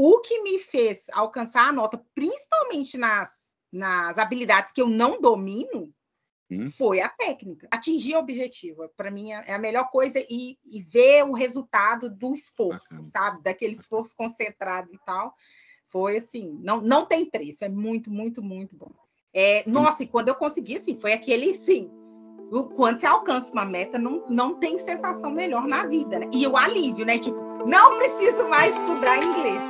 O que me fez alcançar a nota, principalmente nas, nas habilidades que eu não domino, hum. foi a técnica. Atingir o objetivo, para mim, é a melhor coisa e, e ver o resultado do esforço, Bacana. sabe? Daquele esforço concentrado e tal. Foi assim, não, não tem preço, é muito, muito, muito bom. É, nossa, e quando eu consegui, assim, foi aquele, sim, quando você alcança uma meta, não, não tem sensação melhor na vida, né? E o alívio, né? Tipo, não preciso mais estudar inglês.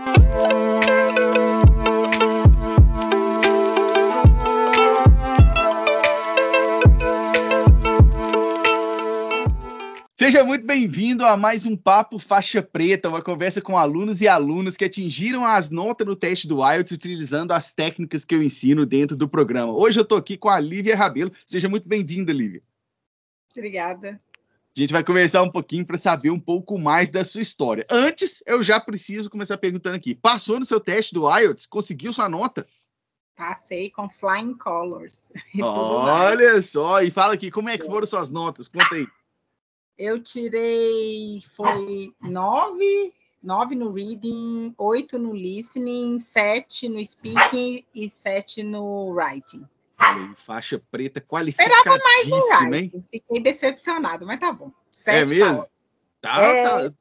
Seja muito bem-vindo a mais um Papo Faixa Preta, uma conversa com alunos e alunas que atingiram as notas no teste do IELTS utilizando as técnicas que eu ensino dentro do programa. Hoje eu estou aqui com a Lívia Rabelo. Seja muito bem-vinda, Lívia. Obrigada gente vai conversar um pouquinho para saber um pouco mais da sua história. Antes, eu já preciso começar perguntando aqui: passou no seu teste do IELTS? Conseguiu sua nota? Passei com Flying Colors. Olha só, e fala aqui, como é que é. foram suas notas? Conta aí. Eu tirei, foi nove, nove no reading, oito no listening, sete no speaking e sete no writing. Olha aí, faixa preta qualificadíssima, Esperava mais hein? Fiquei decepcionado, mas tá bom. É Sete, é mesmo? Tá, tá, é... tá.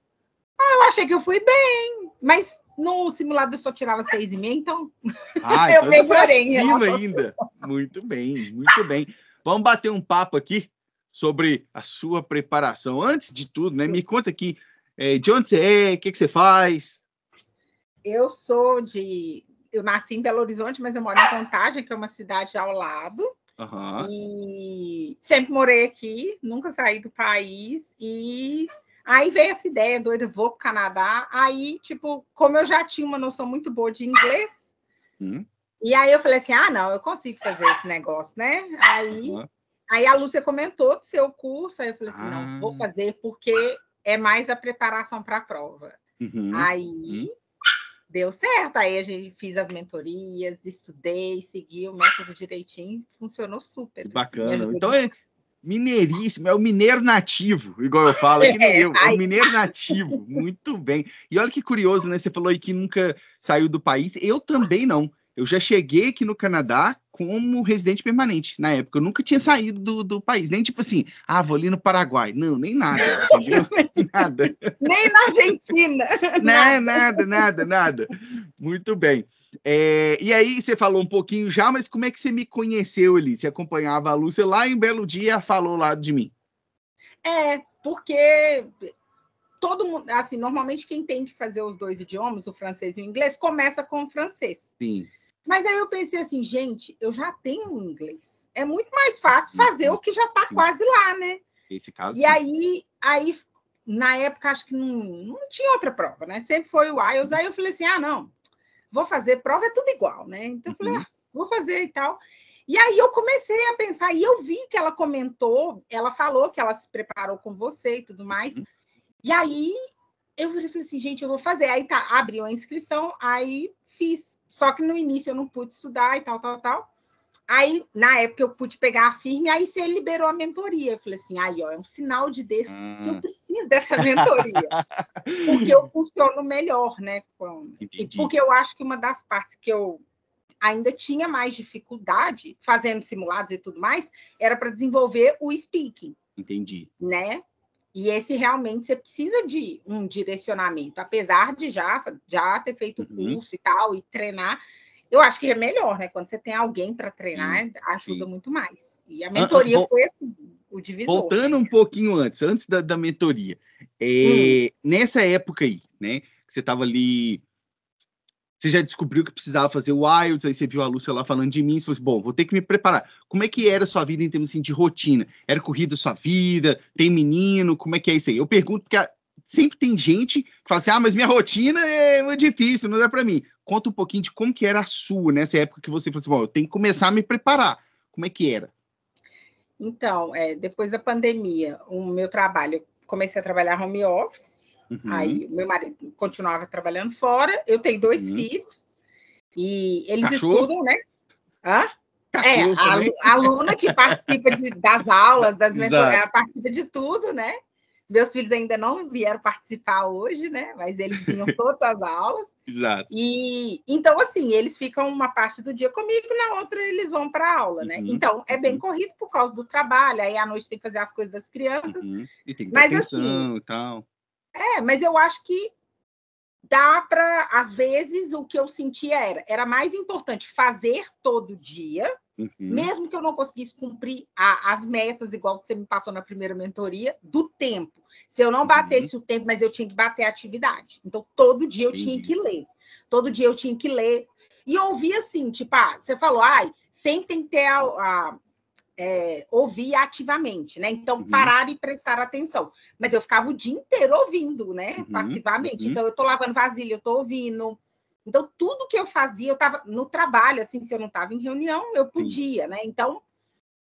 Ah, eu achei que eu fui bem, mas no simulado eu só tirava seis e meia, então ah, eu então tá melhorei. Né? Cima ainda. Muito bem, muito bem. Vamos bater um papo aqui sobre a sua preparação. Antes de tudo, né? Me conta aqui, eh, de onde você é, o que, que você faz? Eu sou de eu nasci em Belo Horizonte, mas eu moro em Contagem, que é uma cidade ao lado. Uhum. E sempre morei aqui, nunca saí do país. E aí veio essa ideia doida, vou para o Canadá. Aí, tipo, como eu já tinha uma noção muito boa de inglês, uhum. e aí eu falei assim: ah, não, eu consigo fazer esse negócio, né? Aí, uhum. aí a Lúcia comentou do seu curso, aí eu falei assim: não, vou ah. fazer porque é mais a preparação para a prova. Uhum. Aí hum deu certo. Aí a gente fiz as mentorias, estudei, segui o método direitinho, funcionou super. Que assim, bacana. Assim, então é mineiríssimo, é o mineiro nativo, igual eu falo, é é o mineiro nativo, muito bem. E olha que curioso, né? Você falou aí que nunca saiu do país, eu também não. Eu já cheguei aqui no Canadá como residente permanente na época. Eu nunca tinha saído do, do país, nem tipo assim, ah, vou ali no Paraguai. Não, nem nada, entendeu? Tá nada. Nem na Argentina. Não, né, nada, nada, nada. Muito bem. É, e aí, você falou um pouquinho já, mas como é que você me conheceu ali? Você acompanhava a Lúcia lá em Belo Dia, falou lá de mim. É, porque todo mundo, assim, normalmente quem tem que fazer os dois idiomas, o francês e o inglês, começa com o francês. Sim. Mas aí eu pensei assim, gente, eu já tenho inglês. É muito mais fácil fazer uhum. o que já está quase lá, né? Esse caso. E sim. aí, aí na época, acho que não, não tinha outra prova, né? Sempre foi o IELTS. Uhum. Aí eu falei assim: ah, não, vou fazer, prova é tudo igual, né? Então eu falei, uhum. ah, vou fazer e tal. E aí eu comecei a pensar, e eu vi que ela comentou, ela falou que ela se preparou com você e tudo mais. Uhum. E aí eu falei assim, gente, eu vou fazer. Aí tá, abriu a inscrição, aí fiz. Só que no início eu não pude estudar e tal, tal, tal. Aí, na época, eu pude pegar a firme, aí você liberou a mentoria. Eu falei assim, aí, ó, é um sinal de Deus hum. que eu ah. preciso dessa mentoria. porque eu funciono melhor, né? Com... E porque eu acho que uma das partes que eu ainda tinha mais dificuldade, fazendo simulados e tudo mais, era para desenvolver o speaking. Entendi. Né? E esse realmente você precisa de um direcionamento, apesar de já, já ter feito o uhum. curso e tal, e treinar. Eu acho que é melhor, né? Quando você tem alguém para treinar, sim, ajuda sim. muito mais. E a ah, ah, mentoria ah, foi assim, o divisor. Voltando um pouquinho antes, antes da, da mentoria. É, hum. Nessa época aí, né? Que você estava ali você já descobriu que precisava fazer o IELTS, aí você viu a Lúcia lá falando de mim, você falou, assim, bom, vou ter que me preparar. Como é que era a sua vida em termos assim, de rotina? Era corrida a sua vida? Tem menino? Como é que é isso aí? Eu pergunto porque sempre tem gente que fala assim, ah, mas minha rotina é difícil, não dá para mim. Conta um pouquinho de como que era a sua nessa época que você falou assim, bom, eu tenho que começar a me preparar. Como é que era? Então, é, depois da pandemia, o meu trabalho, comecei a trabalhar home office, Uhum. Aí meu marido continuava trabalhando fora. Eu tenho dois uhum. filhos e eles Cachorro? estudam, né? Hã? é, a, a, aluna que participa de, das aulas, das mentorias, ela participa de tudo, né? Meus filhos ainda não vieram participar hoje, né? Mas eles vinham todas as aulas. Exato. E então assim, eles ficam uma parte do dia comigo, na outra eles vão para aula, né? Uhum. Então é bem uhum. corrido por causa do trabalho, aí à noite tem que fazer as coisas das crianças. Uhum. E tem que mas, assim, atenção assim, tal. É, mas eu acho que dá para, às vezes, o que eu sentia era, era mais importante fazer todo dia, uhum. mesmo que eu não conseguisse cumprir a, as metas, igual que você me passou na primeira mentoria, do tempo. Se eu não uhum. batesse uhum. o tempo, mas eu tinha que bater a atividade. Então, todo dia eu tinha que ler. Todo dia eu tinha que ler. E ouvir assim, tipo, ah, você falou, ai, que ter a, a, é, ouvir ativamente, né? Então, uhum. parar e prestar atenção. Mas eu ficava o dia inteiro ouvindo, né? Uhum. Passivamente. Uhum. Então, eu tô lavando vasilha, eu tô ouvindo. Então, tudo que eu fazia, eu estava no trabalho, assim, se eu não estava em reunião, eu podia, Sim. né? Então,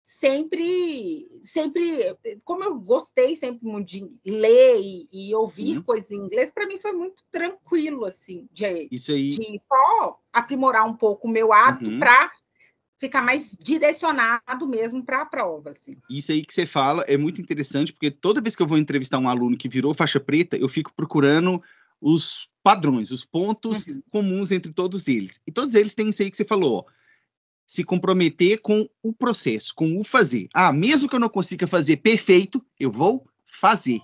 sempre, sempre, como eu gostei sempre muito de ler e, e ouvir uhum. coisas em inglês, para mim foi muito tranquilo, assim, de, Isso aí. de só aprimorar um pouco o meu hábito uhum. para ficar mais direcionado mesmo para a prova. Assim. Isso aí que você fala é muito interessante, porque toda vez que eu vou entrevistar um aluno que virou faixa preta, eu fico procurando os padrões, os pontos uhum. comuns entre todos eles. E todos eles têm isso aí que você falou, ó, se comprometer com o processo, com o fazer. Ah, mesmo que eu não consiga fazer perfeito, eu vou fazer.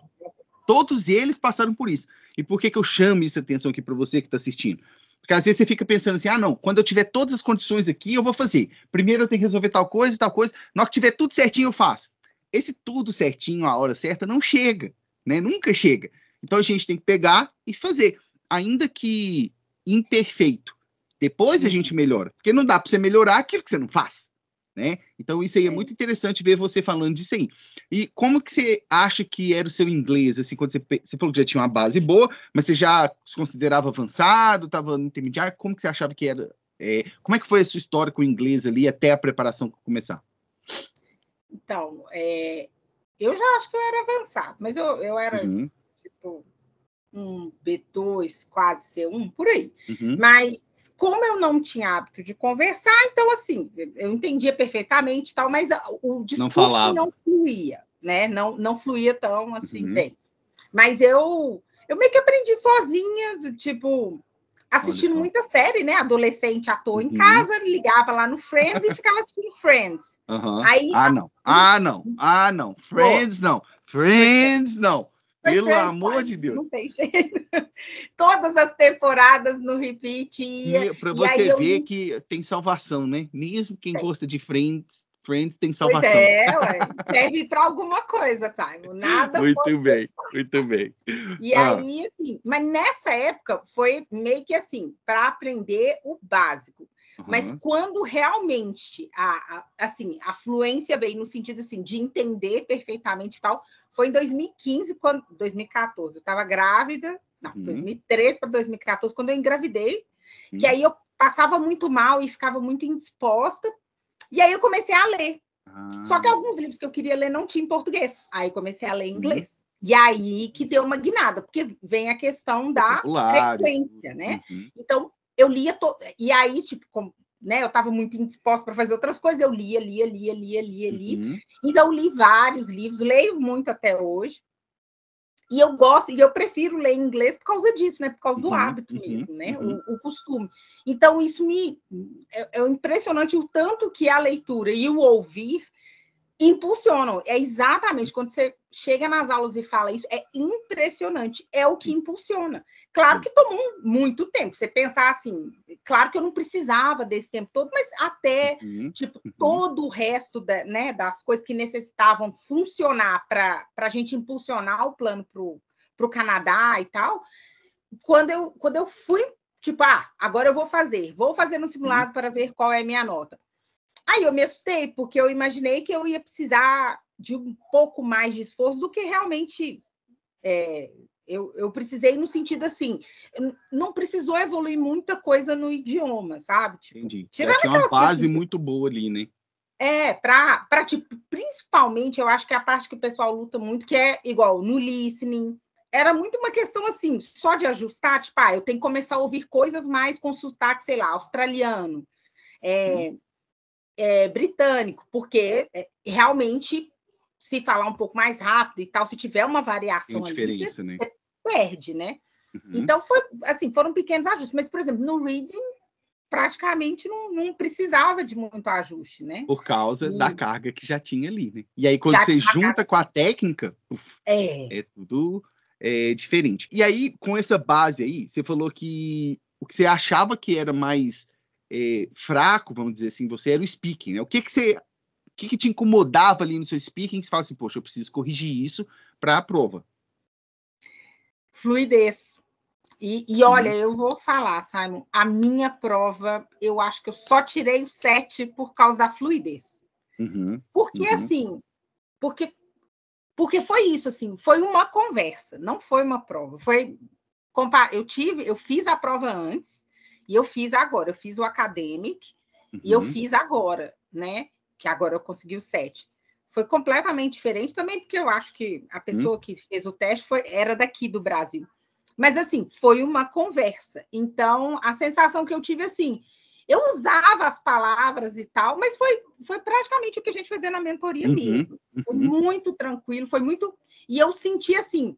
Todos eles passaram por isso. E por que, que eu chamo isso atenção aqui para você que está assistindo? Porque às vezes você fica pensando assim: ah, não, quando eu tiver todas as condições aqui, eu vou fazer. Primeiro eu tenho que resolver tal coisa e tal coisa. Na hora que tiver tudo certinho, eu faço. Esse tudo certinho, a hora certa, não chega, né? Nunca chega. Então a gente tem que pegar e fazer, ainda que imperfeito. Depois a uhum. gente melhora. Porque não dá para você melhorar aquilo que você não faz né? Então isso aí é, é muito interessante ver você falando disso aí. E como que você acha que era o seu inglês, assim, quando você, você falou que já tinha uma base boa, mas você já se considerava avançado, estava no intermediário, como que você achava que era, é, como é que foi a sua história com o inglês ali até a preparação começar? Então, é, eu já acho que eu era avançado, mas eu, eu era, uhum. tipo, um B2, quase C1, por aí. Uhum. Mas como eu não tinha hábito de conversar, então assim, eu entendia perfeitamente tal, mas o discurso não, não fluía, né? Não, não fluía tão assim uhum. bem. Mas eu eu meio que aprendi sozinha, tipo, assistindo muita série, né? Adolescente à toa em uhum. casa, ligava lá no Friends e ficava assistindo Friends. Aí, ah, não. Ah, não. Ah, não. Friends, não. Friends, não. Pelo amor de Deus. Não tem jeito. Todas as temporadas no repeat. E, para você ver que tem salvação, né? Mesmo quem tem. gosta de Friends, Friends tem salvação. Pois é, ué. serve para alguma coisa, Simon. Nada Muito bem, muito bem. E ah. aí, assim, mas nessa época foi meio que assim, para aprender o básico. Uhum. Mas quando realmente a, a, assim, a fluência veio no sentido assim, de entender perfeitamente e tal, foi em 2015, quando, 2014, eu estava grávida, não, uhum. 2013 para 2014, quando eu engravidei, uhum. que aí eu passava muito mal e ficava muito indisposta, e aí eu comecei a ler. Ah. Só que alguns livros que eu queria ler não tinha em português, aí comecei a ler em uhum. inglês. Uhum. E aí que deu uma guinada, porque vem a questão da frequência, né? Uhum. Então, eu lia... To... E aí, tipo, como né? Eu estava muito indisposta para fazer outras coisas, eu lia, lia, lia, lia, lia, lia. Uhum. Então, li vários livros, leio muito até hoje. E eu gosto, e eu prefiro ler inglês por causa disso, né? Por causa do uhum, hábito uhum, mesmo, né? Uhum. O, o, costume. Então, isso me. É, é, impressionante o tanto que a leitura e o ouvir impulsionam. É exatamente quando você chega nas aulas e fala isso, é impressionante, é o que impulsiona. Claro que tomou muito tempo. Você pensar assim, claro que eu não precisava desse tempo todo, mas até uhum, tipo uhum. todo o resto da, né, das coisas que necessitavam funcionar para a gente impulsionar o plano para o Canadá e tal. Quando eu, quando eu fui, tipo, ah, agora eu vou fazer, vou fazer no simulado uhum. para ver qual é a minha nota Aí eu me assustei, porque eu imaginei que eu ia precisar de um pouco mais de esforço do que realmente é, eu, eu precisei, no sentido assim, não precisou evoluir muita coisa no idioma, sabe? Tipo, Entendi. É, tinha uma base muito boa ali, né? É, para tipo, principalmente eu acho que é a parte que o pessoal luta muito, que é igual no listening. Era muito uma questão assim, só de ajustar, tipo, ah, eu tenho que começar a ouvir coisas mais com sotaque, sei lá, australiano. É, hum é, britânico, porque é, realmente se falar um pouco mais rápido e tal, se tiver uma variação diferença, ali, você, né? você perde, né? Uhum. Então foi assim, foram pequenos ajustes, mas por exemplo, no reading praticamente não, não precisava de muito ajuste, né? Por causa e... da carga que já tinha ali, né? E aí quando já você junta carga... com a técnica, uf, é. é tudo é, diferente. E aí com essa base aí, você falou que o que você achava que era mais é, fraco, vamos dizer assim, você era o speaking, né? O que que você, o que que te incomodava ali no seu speaking que você fala assim, poxa, eu preciso corrigir isso para a prova? Fluidez. E, e uhum. olha, eu vou falar, Simon, a minha prova, eu acho que eu só tirei o 7 por causa da fluidez. Uhum. Porque uhum. assim, porque porque foi isso assim, foi uma conversa, não foi uma prova. Foi eu tive, eu fiz a prova antes, e eu fiz agora, eu fiz o academic uhum. e eu uhum. fiz agora, né? Que agora eu consegui o 7. Foi completamente diferente também, porque eu acho que a hum? pessoa que fez o teste foi, era daqui do Brasil. Mas assim, foi uma conversa. Então, a sensação que eu tive assim, eu usava as palavras e tal, mas foi, foi praticamente o que a gente fazia na mentoria uhum, mesmo. Foi uhum. muito tranquilo, foi muito. E eu senti assim,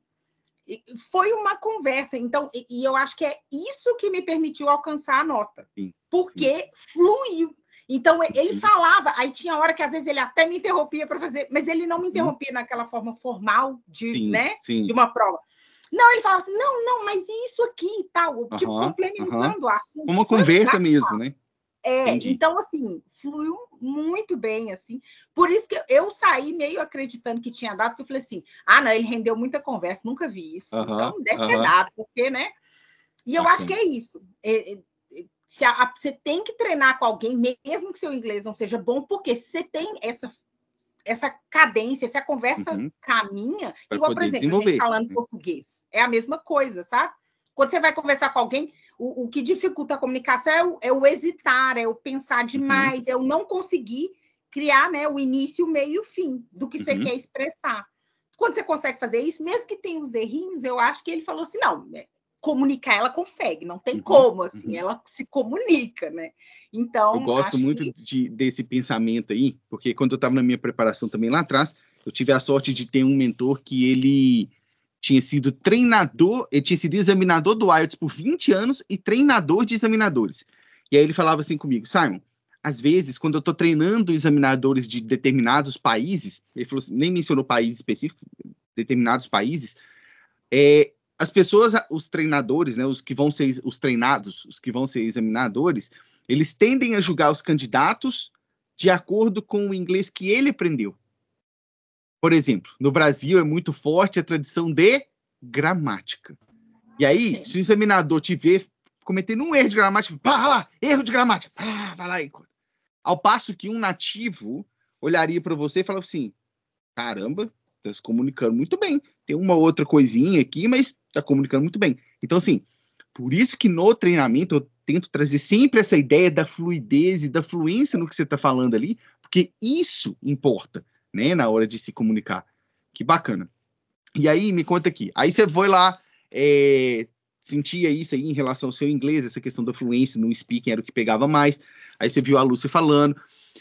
foi uma conversa. Então, e, eu acho que é isso que me permitiu alcançar a nota. Sim, porque sim. fluiu. Então, ele sim. falava, aí tinha hora que às vezes ele até me interrompia para fazer, mas ele não me uhum. interrompia naquela forma formal de, né, de uma prova. Não, ele falava assim, não, não, mas isso aqui e tal, tipo, uh -huh, complementando uh -huh. assunto. Uma conversa mesmo, né? É, Entendi. então assim, fluiu muito bem, assim. Por isso que eu saí meio acreditando que tinha dado, porque eu falei assim: ah, não, ele rendeu muita conversa, nunca vi isso. Uh -huh, então deve uh -huh. ter dado, porque, né? E eu okay. acho que é isso. É, é, é, se a, a, você tem que treinar com alguém, mesmo que seu inglês não seja bom, porque você tem essa essa cadência, a conversa uhum. caminha, pra igual, por exemplo, a gente falando uhum. português. É a mesma coisa, sabe? Quando você vai conversar com alguém, o, o que dificulta a comunicação é o, é o, hesitar, é o pensar uhum. demais, uhum. é o não conseguir criar né, o início, o meio e o fim do que uhum. você quer expressar. Quando você consegue fazer isso, mesmo que tenha os errinhos, eu acho que ele falou assim: não, né, comunicar ela consegue, não tem uhum. como, assim, uhum. ela se comunica, né? Então. Eu gosto muito que... de, desse pensamento aí, porque quando eu estava na minha preparação também lá atrás, eu tive a sorte de ter um mentor que ele tinha sido treinador, ele tinha sido examinador do IELTS por 20 anos e treinador de examinadores. E aí ele falava assim comigo, Simon, às vezes, quando eu estou treinando examinadores de determinados países, ele falou assim, nem mencionou país específico, determinados países, é, as pessoas, os treinadores, né, os que vão ser os treinados, os que vão ser examinadores, eles tendem a julgar os candidatos de acordo com o inglês que ele aprendeu. Por exemplo, no Brasil é muito forte a tradição de gramática. E aí, se o examinador te vê cometendo um erro de gramática, pá, lá, erro de gramática, pá, vai lá e. Ao passo que um nativo olharia para você e falava assim: caramba, está se comunicando muito bem. Tem uma outra coisinha aqui, mas está comunicando muito bem. Então, assim, por isso que no treinamento eu tento trazer sempre essa ideia da fluidez e da fluência no que você está falando ali, porque isso importa né, na hora de se comunicar. Que bacana. E aí, me conta aqui. Aí você foi lá, é, sentia isso aí em relação ao seu inglês, essa questão da fluência no speaking era o que pegava mais. Aí você viu a Lúcia falando.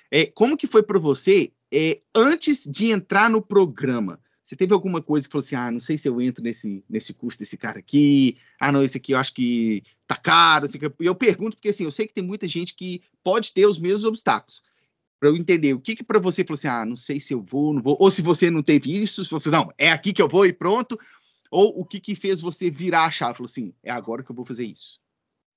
É, como que foi para você é, antes de entrar no programa? Você teve alguma coisa que falou assim, ah, não sei se eu entro nesse, nesse curso desse cara aqui, ah, não, esse aqui eu acho que tá caro, E eu pergunto porque, assim, eu sei que tem muita gente que pode ter os mesmos obstáculos, para eu entender o que que para você falou assim, ah, não sei se eu vou, não vou, ou se você não teve isso, se você não, é aqui que eu vou e pronto, ou o que que fez você virar a chave, falou assim, é agora que eu vou fazer isso.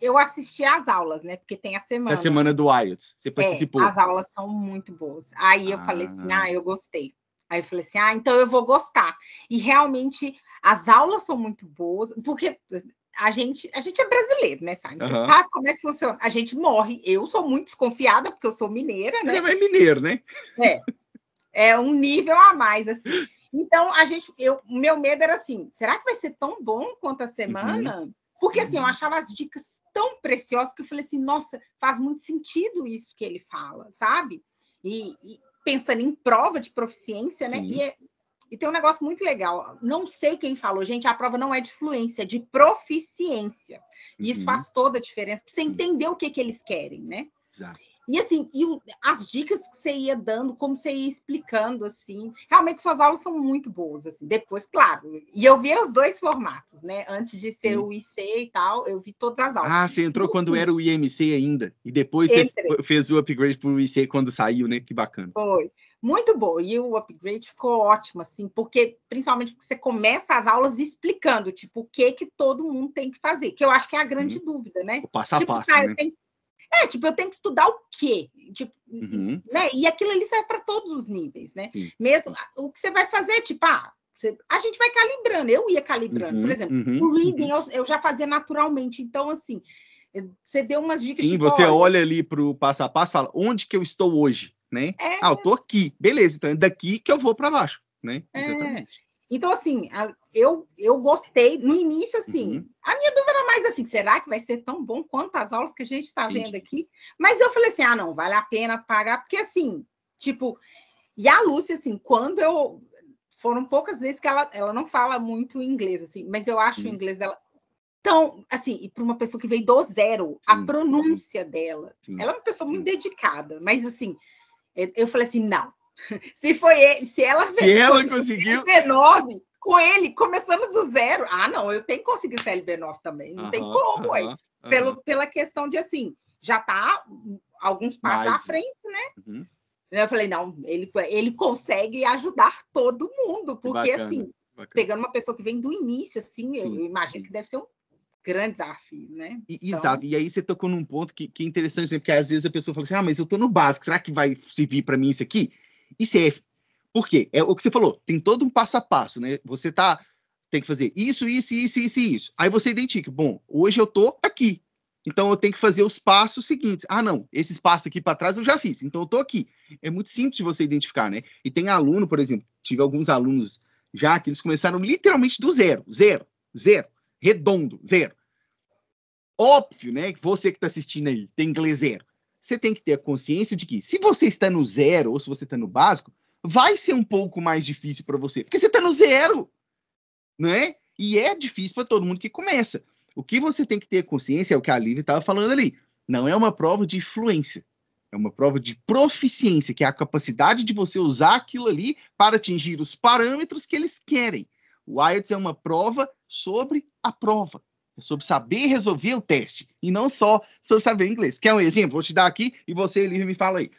Eu assisti às aulas, né? Porque tem a semana. A semana né? do IELTS, você é, participou. É, as aulas são muito boas. Aí eu ah. falei assim, ah. ah, eu gostei. Aí eu falei assim, ah, então eu vou gostar. E realmente as aulas são muito boas, porque a gente, a gente é brasileiro, né, Simon? Você uhum. sabe como é que funciona? A gente morre. Eu sou muito desconfiada, porque eu sou mineira, né? Você é mineiro, né? É. É um nível a mais, assim. Então, a gente, eu, meu medo era assim: será que vai ser tão bom quanto a semana? Uhum. Porque, assim, eu uhum. achava as dicas tão preciosas que eu falei assim: nossa, faz muito sentido isso que ele fala, sabe? E, e pensando em prova de proficiência, né? Sim. E é e tem um negócio muito legal. Não sei quem falou, gente, a prova não é de fluência, é de proficiência. E uhum. isso faz toda a diferença para você entender o que, que eles querem, né? Exato. E assim, e as dicas que você ia dando, como você ia explicando, assim, realmente suas aulas são muito boas, assim. Depois, claro, e eu vi os dois formatos, né? Antes de ser o IC e tal, eu vi todas as aulas. Ah, você entrou quando era o IMC ainda, e depois Entrei. você fez o upgrade para o IC quando saiu, né? Que bacana. Foi muito boa. E o upgrade ficou ótimo, assim, porque principalmente porque você começa as aulas explicando, tipo, o que que todo mundo tem que fazer, que eu acho que é a grande uhum. dúvida, né? O passo a tipo, passo, tá, né? Tenho... É, tipo, eu tenho que estudar o quê? Tipo, uhum. né? E aquilo ali serve para todos os níveis, né? Sim. Mesmo o que você vai fazer, tipo, ah, você... a gente vai calibrando, eu ia calibrando, uhum. por exemplo, uhum, o reading uhum. eu, eu já fazia naturalmente, então assim, você deu umas dicas. Sim, tipo, você olha, olha ali para o passo a passo, fala onde que eu estou hoje, né? É. Ah, eu tô aqui, beleza, então é daqui que eu vou para baixo, né? É. Exatamente. Então, assim, eu, eu gostei. No início, assim, uhum. a minha dúvida era mais assim: será que vai ser tão bom quanto as aulas que a gente está vendo aqui? Mas eu falei assim: ah, não, vale a pena pagar, porque assim, tipo. E a Lúcia, assim, quando eu. Foram poucas vezes que ela, ela não fala muito inglês, assim, mas eu acho uhum. o inglês dela tão. Assim, e para uma pessoa que veio do zero, Sim. a pronúncia dela. Sim. Ela é uma pessoa Sim. muito dedicada, mas assim eu falei assim, não. Se foi ele, se ela se ela conseguiu CLB9, com ele começamos do zero. Ah, não, eu tenho que conseguir CLB9 também. Não uhum, tem como, uhum, aí. Uhum. Pelo, pela questão de assim, já tá alguns passos Mais. à frente, né? Uhum. Eu falei, não, ele, ele consegue ajudar todo mundo, porque bacana, assim, bacana. pegando uma pessoa que vem do início, assim, Sim. eu imagino que deve ser um grande desafio, né? E, então... Exato, e aí você tocou num ponto que, que é interessante, né? porque às vezes a pessoa fala assim, ah, mas eu tô no básico, será que vai servir para mim isso aqui? E serve. É por quê? É o que você falou, tem todo um passo a passo, né? Você tá, tem que fazer isso, isso, isso, isso, isso. Aí você identifica, bom, hoje eu tô aqui, então eu tenho que fazer os passos seguintes. Ah, não, esse espaço aqui para trás eu já fiz, então eu tô aqui. É muito simples de você identificar, né? E tem aluno, por exemplo, tive alguns alunos já que eles começaram literalmente do zero, zero, zero. Redondo, zero. Óbvio, né? Que você que está assistindo aí tem inglês zero. Você tem que ter a consciência de que se você está no zero ou se você está no básico, vai ser um pouco mais difícil para você, porque você está no zero, né? E é difícil para todo mundo que começa. O que você tem que ter consciência é o que a Lívia estava falando ali. Não é uma prova de fluência, é uma prova de proficiência, que é a capacidade de você usar aquilo ali para atingir os parâmetros que eles querem. O IELTS é uma prova sobre a prova, é sobre saber resolver o teste, e não só sobre saber inglês. Quer um exemplo? Vou te dar aqui e você, Elívio, me fala aí.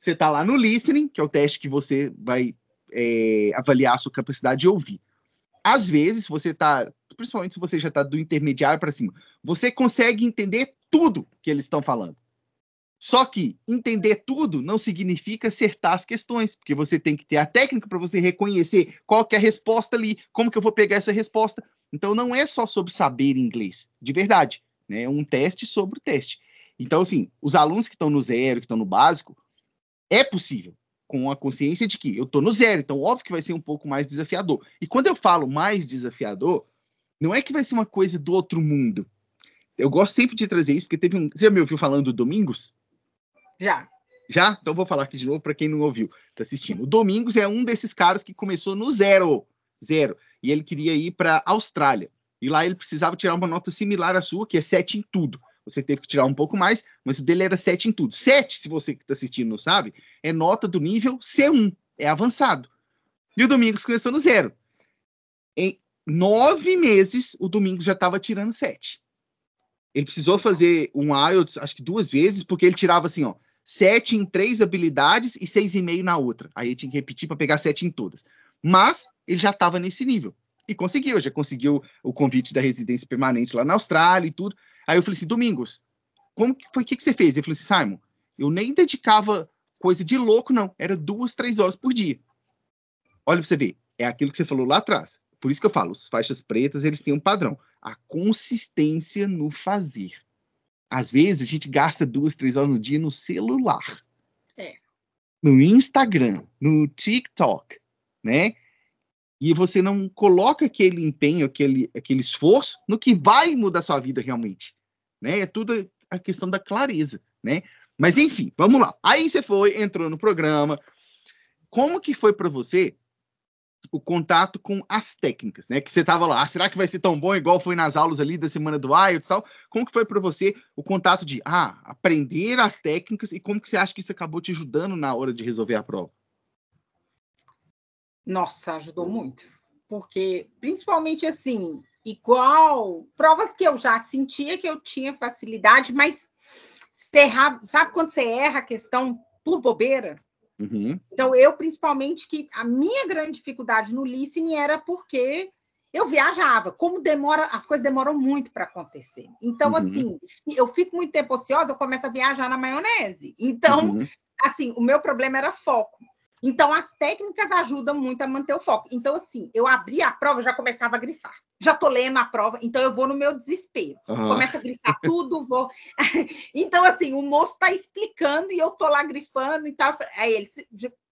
Você está lá no listening, que é o teste que você vai é, avaliar a sua capacidade de ouvir. Às vezes, você está, principalmente se você já está do intermediário para cima, você consegue entender tudo que eles estão falando. Só que entender tudo não significa acertar as questões, porque você tem que ter a técnica para você reconhecer qual que é a resposta ali, como que eu vou pegar essa resposta. Então não é só sobre saber inglês, de verdade, né? É um teste sobre o teste. Então assim, os alunos que estão no zero, que estão no básico, é possível com a consciência de que eu estou no zero, então óbvio que vai ser um pouco mais desafiador. E quando eu falo mais desafiador, não é que vai ser uma coisa do outro mundo. Eu gosto sempre de trazer isso, porque teve um. Você já me ouviu falando do Domingos? Já. Já? Então vou falar aqui de novo para quem não ouviu, tá assistindo. O Domingos é um desses caras que começou no zero, zero, e ele queria ir para Austrália. E lá ele precisava tirar uma nota similar à sua, que é 7 em tudo. Você teve que tirar um pouco mais, mas o dele era 7 em tudo. 7, se você que está assistindo não sabe, é nota do nível C1, é avançado. E o Domingos começou no zero. Em nove meses, o Domingos já estava tirando 7 ele precisou fazer um IELTS, acho que duas vezes, porque ele tirava assim, ó, 7 em três habilidades e 6,5 na outra. Aí ele tinha que repetir para pegar 7 em todas. Mas ele já estava nesse nível. E conseguiu, já conseguiu o convite da residência permanente lá na Austrália e tudo. Aí eu falei assim, Domingos, como que foi, o que, que você fez? Ele falou assim, Simon, eu nem dedicava coisa de louco, não. Era duas, três horas por dia. Olha pra você ver, é aquilo que você falou lá atrás. Por isso que eu falo, as faixas pretas, eles têm um padrão. A consistência no fazer. Às vezes a gente gasta duas, três horas no dia no celular. É. No Instagram, no TikTok, né? E você não coloca aquele empenho, aquele, aquele esforço no que vai mudar sua vida realmente. Né? É tudo a questão da clareza, né? Mas enfim, vamos lá. Aí você foi, entrou no programa. Como que foi para você o contato com as técnicas, né? Que você tava lá, ah, será que vai ser tão bom igual foi nas aulas ali da semana do IELTS e tal? Como que foi para você o contato de, ah, aprender as técnicas e como que você acha que isso acabou te ajudando na hora de resolver a prova? Nossa, ajudou muito. Porque, principalmente assim, igual provas que eu já sentia que eu tinha facilidade, mas errar, sabe quando você erra a questão por bobeira? Uhum. Então, eu principalmente que a minha grande dificuldade no listening era porque eu viajava, como demora, as coisas demoram muito para acontecer. Então, uhum. assim, eu fico muito tempo ociosa, eu começo a viajar na maionese. Então, uhum. assim, o meu problema era foco. Então, as técnicas ajudam muito a manter o foco. Então, assim, eu abri a prova, já começava a grifar. Já estou lendo a prova, então eu vou no meu desespero. Uhum. Começo a grifar tudo, vou. então, assim, o moço está explicando e eu estou lá grifando e tal. Aí ele,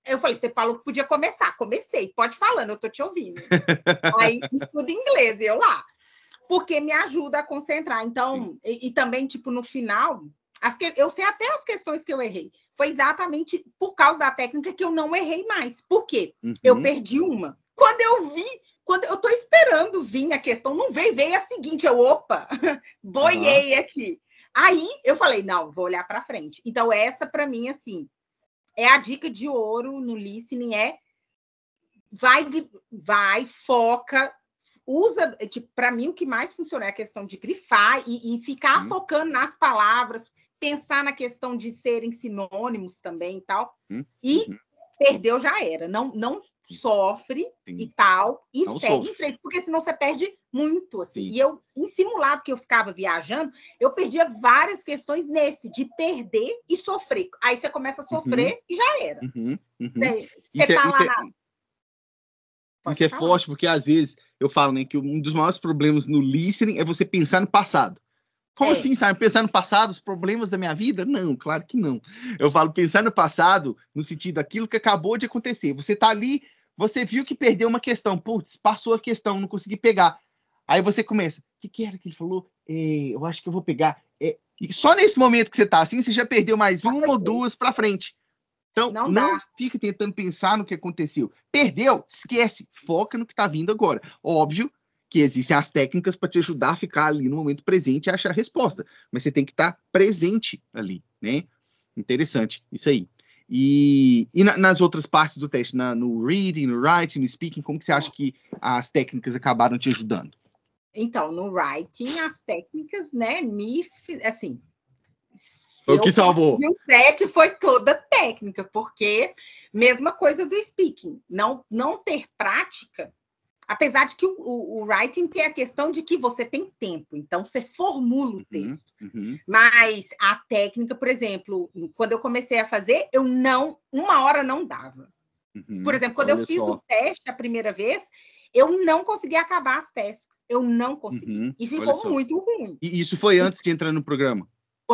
eu falei, você falou que podia começar. Comecei, pode falando, eu tô te ouvindo. Aí estudo inglês, eu lá. Porque me ajuda a concentrar. Então, e, e, também, tipo, no final, as que, eu sei até as questões que eu errei foi exatamente por causa da técnica que eu não errei mais. Por quê? Uhum. Eu perdi uma. Quando eu vi, quando eu tô esperando vir a questão, não veio, veio a seguinte, eu, opa, boiei uhum. aqui. Aí eu falei, não, vou olhar para frente. Então essa para mim assim, é a dica de ouro no listening é vai vai foca usa, para tipo, mim, o que mais funciona é a questão de grifar e, e ficar uhum. focando nas palavras, pensar na questão de serem sinônimos também e tal. Hum, e hum. perdeu já era. Não, não sofre Sim. e tal, e não segue sofre. em frente, porque senão você perde muito, assim. Sim. E eu, em simulado que eu ficava viajando, eu perdia várias questões nesse, de perder e sofrer. Aí você começa a sofrer uhum. e já era. Uhum. Uhum. Você, você tá é, lá Isso é forte, porque às vezes eu falo né, que um dos maiores problemas no listening é você pensar no passado. Como é. assim, sabe? Pensar no passado, os problemas da minha vida? Não, claro que não. Eu falo pensar no passado, no sentido daquilo que acabou de acontecer. Você tá ali, você viu que perdeu uma questão. Putz, passou a questão, não consegui pegar. Aí você começa, o que, que era que ele falou? É, eu acho que eu vou pegar. É, e só nesse momento que você tá assim, você já perdeu mais uma ou duas para frente. Então, não, não fique tentando pensar no que aconteceu. Perdeu, esquece, foca no que está vindo agora. Óbvio que existem as técnicas para te ajudar a ficar ali no momento presente e achar a resposta. Mas você tem que estar tá presente ali, né? Interessante, isso aí. E, e na, nas outras partes do teste, na, no reading, no writing, no speaking, como que você acha que as técnicas acabaram te ajudando? Então, no writing, as técnicas, né, me, assim, foi o que salvou. O set foi toda técnica, porque mesma coisa do speaking, não não ter prática Apesar de que o, o, o, writing tem a questão de que você tem tempo, então você formula o uhum, texto. Uhum, Mas a técnica, por exemplo, quando eu comecei a fazer, eu não, uma hora não dava. Uhum, por exemplo, quando eu fiz só. o teste a primeira vez, eu não consegui acabar as tasks, eu não consegui. Uhum, e ficou muito ruim. E isso foi antes de entrar no programa?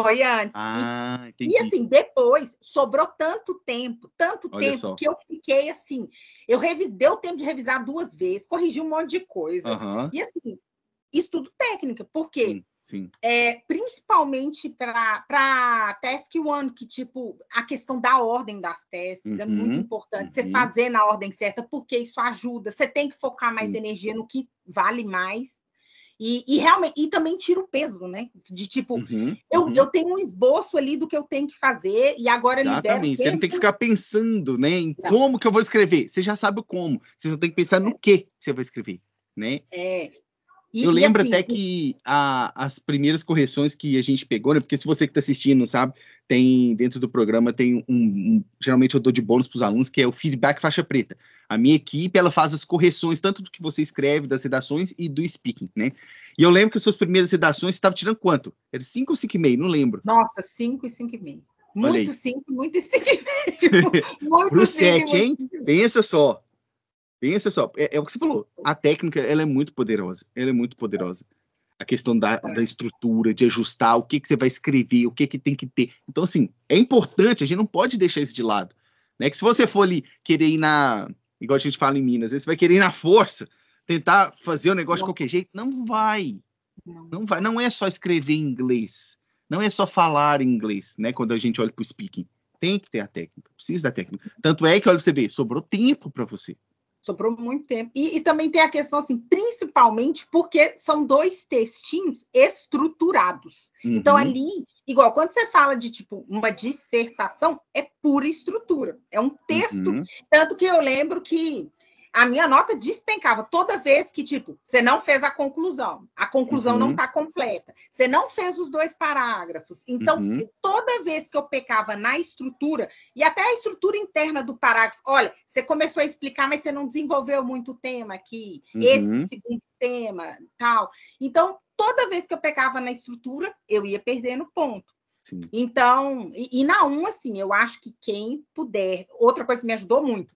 Foi antes. Ah, entendi. E assim, depois sobrou tanto tempo, tanto Olha tempo, só. que eu fiquei assim. Eu revi... deu tempo de revisar duas vezes, corrigi um monte de coisa. E assim, estudo técnica, porque sim, sim. É, principalmente para task one, que tipo, a questão da ordem das testes é muito uhum, importante. Você uhum. fazer na ordem certa, porque isso ajuda. Você tem que focar mais energia no que vale mais e, e realmente e também tira o peso, né? De tipo, uhum, eu, uhum. eu tenho um esboço ali do que eu tenho que fazer e agora Exatamente. Você não tem que ficar pensando, né, em não. como que eu vou escrever. Você já sabe como. Você só tem que pensar no é. que você vai escrever, né? É. E, eu lembro assim, até que a, as primeiras correções que a gente pegou, né? Porque se você que está assistindo, sabe, tem dentro do programa tem um, um, geralmente eu dou de bônus para os alunos que é o feedback faixa preta. A minha equipe ela faz as correções tanto do que você escreve das redações e do speaking, né? E eu lembro que as suas primeiras redações você estava tirando quanto? Era 5 ou 5,5, não lembro. Nossa, 5 e 5,5. Muito 5, muito 5,5. Muito 7, hein? cinco Pensa só. Pensa só, é, é, o que você falou. A técnica ela é muito poderosa. Ela é muito poderosa. É a questão da, da estrutura, de ajustar o que, que você vai escrever, o que, que tem que ter. Então, assim, é importante, a gente não pode deixar isso de lado. Né? Que se você for ali querer ir na. Igual a gente fala em Minas, né? você vai querer ir na força, tentar fazer o negócio não. de qualquer jeito. Não vai. Não. não vai. Não é só escrever em inglês. Não é só falar em inglês, né? Quando a gente olha para o speaking. Tem que ter a técnica, precisa da técnica. Tanto é que, olha para você ver, sobrou tempo para você. Sobrou muito tempo. E, e, também tem a questão, assim, principalmente porque são dois textinhos estruturados. Então, uhum. Então, ali, igual quando você fala de, tipo, uma dissertação, é pura estrutura. É um texto. Uhum. Tanto que eu lembro que a minha nota despencava toda vez que, tipo, você não fez a conclusão, a conclusão uhum. não está completa, você não fez os dois parágrafos. Então, uhum. toda vez que eu pecava na estrutura, e até a estrutura interna do parágrafo, olha, você começou a explicar, mas você não desenvolveu muito o tema aqui, uhum. esse segundo tema, tal. Então, toda vez que eu pecava na estrutura, eu ia perdendo ponto. Sim. Então, e, e na um, assim, eu acho que quem puder. Outra coisa que me ajudou muito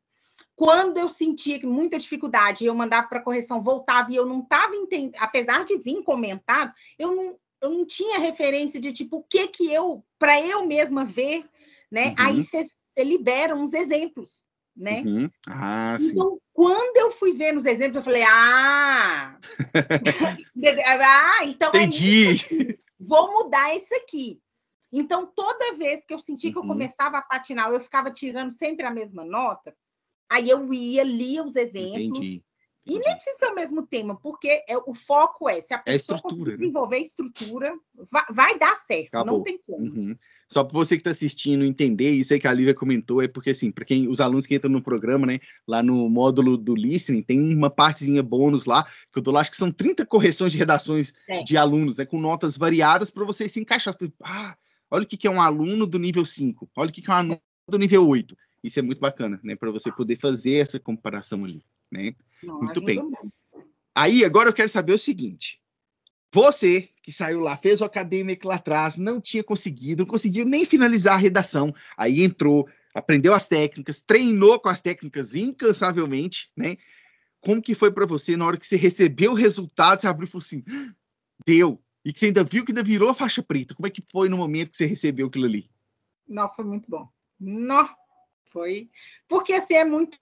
quando eu sentia que muita dificuldade, eu mandava para correção, voltava e eu não estava entendendo, apesar de vir comentado, eu não, eu não tinha referência de tipo o que que eu, para eu mesma ver, né? Uhum. Aí você libera uns exemplos, né? Uhum. Ah, então, quando eu fui ver nos exemplos, eu falei, ah, ah então é Entendi. É vou mudar isso aqui. Então, toda vez que eu senti que eu uhum. começava a patinar, eu ficava tirando sempre a mesma nota, Aí eu ia, lia os exemplos. Entendi. Entendi. E nem precisa ser o mesmo tema, porque é, o foco é se a é pessoa é conseguir né? desenvolver estrutura, vai, vai dar certo, Acabou. não tem como. Uhum. Só para você que está assistindo entender, isso aí que a Lívia comentou, é porque assim, para quem os alunos que entram no programa, né, lá no módulo do listening, tem uma partezinha bônus lá, que eu dou lá, acho que são 30 correções de redações é. de alunos, né, com notas variadas para você se encaixar. Ah, olha o que, que é um aluno do nível 5, olha o que, que é um aluno do nível 8. Isso é muito bacana, né? Para você poder fazer essa comparação ali, né? Não, muito bem. Muito. Aí, agora eu quero saber o seguinte. Você que saiu lá, fez o acadêmico lá atrás, não tinha conseguido, não conseguiu nem finalizar a redação. Aí entrou, aprendeu as técnicas, treinou com as técnicas incansavelmente, né? Como que foi para você na hora que você recebeu o resultado, você abriu e falou assim, ah, deu, e que você ainda viu que ainda virou faixa preta. Como é que foi no momento que você recebeu aquilo ali? Não, foi muito bom. Não, foi. Porque assim é muito.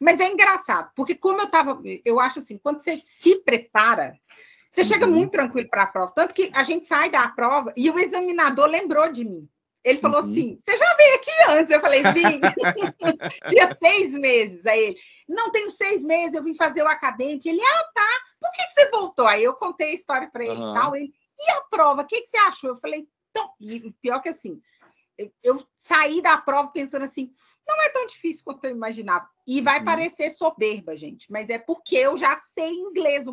Mas é engraçado, porque como eu estava. Eu acho assim, quando você se prepara, você chega uhum. muito tranquilo para a prova. Tanto que a gente sai da prova e o examinador lembrou de mim. Ele falou uhum. assim: Você já veio aqui antes? Eu falei: Vim. Tinha seis meses. Aí ele: Não tenho seis meses, eu vim fazer o acadêmico. Ele: Ah, tá. Por que, que você voltou? Aí eu contei a história para ele uhum. e tal. Ele: E a prova? O que, que você achou? Eu falei: Então, e pior é que assim, eu saí da prova pensando assim, não é tão difícil quanto eu imaginava. E vai uhum. parecer soberba, gente, mas é porque eu já sei inglês.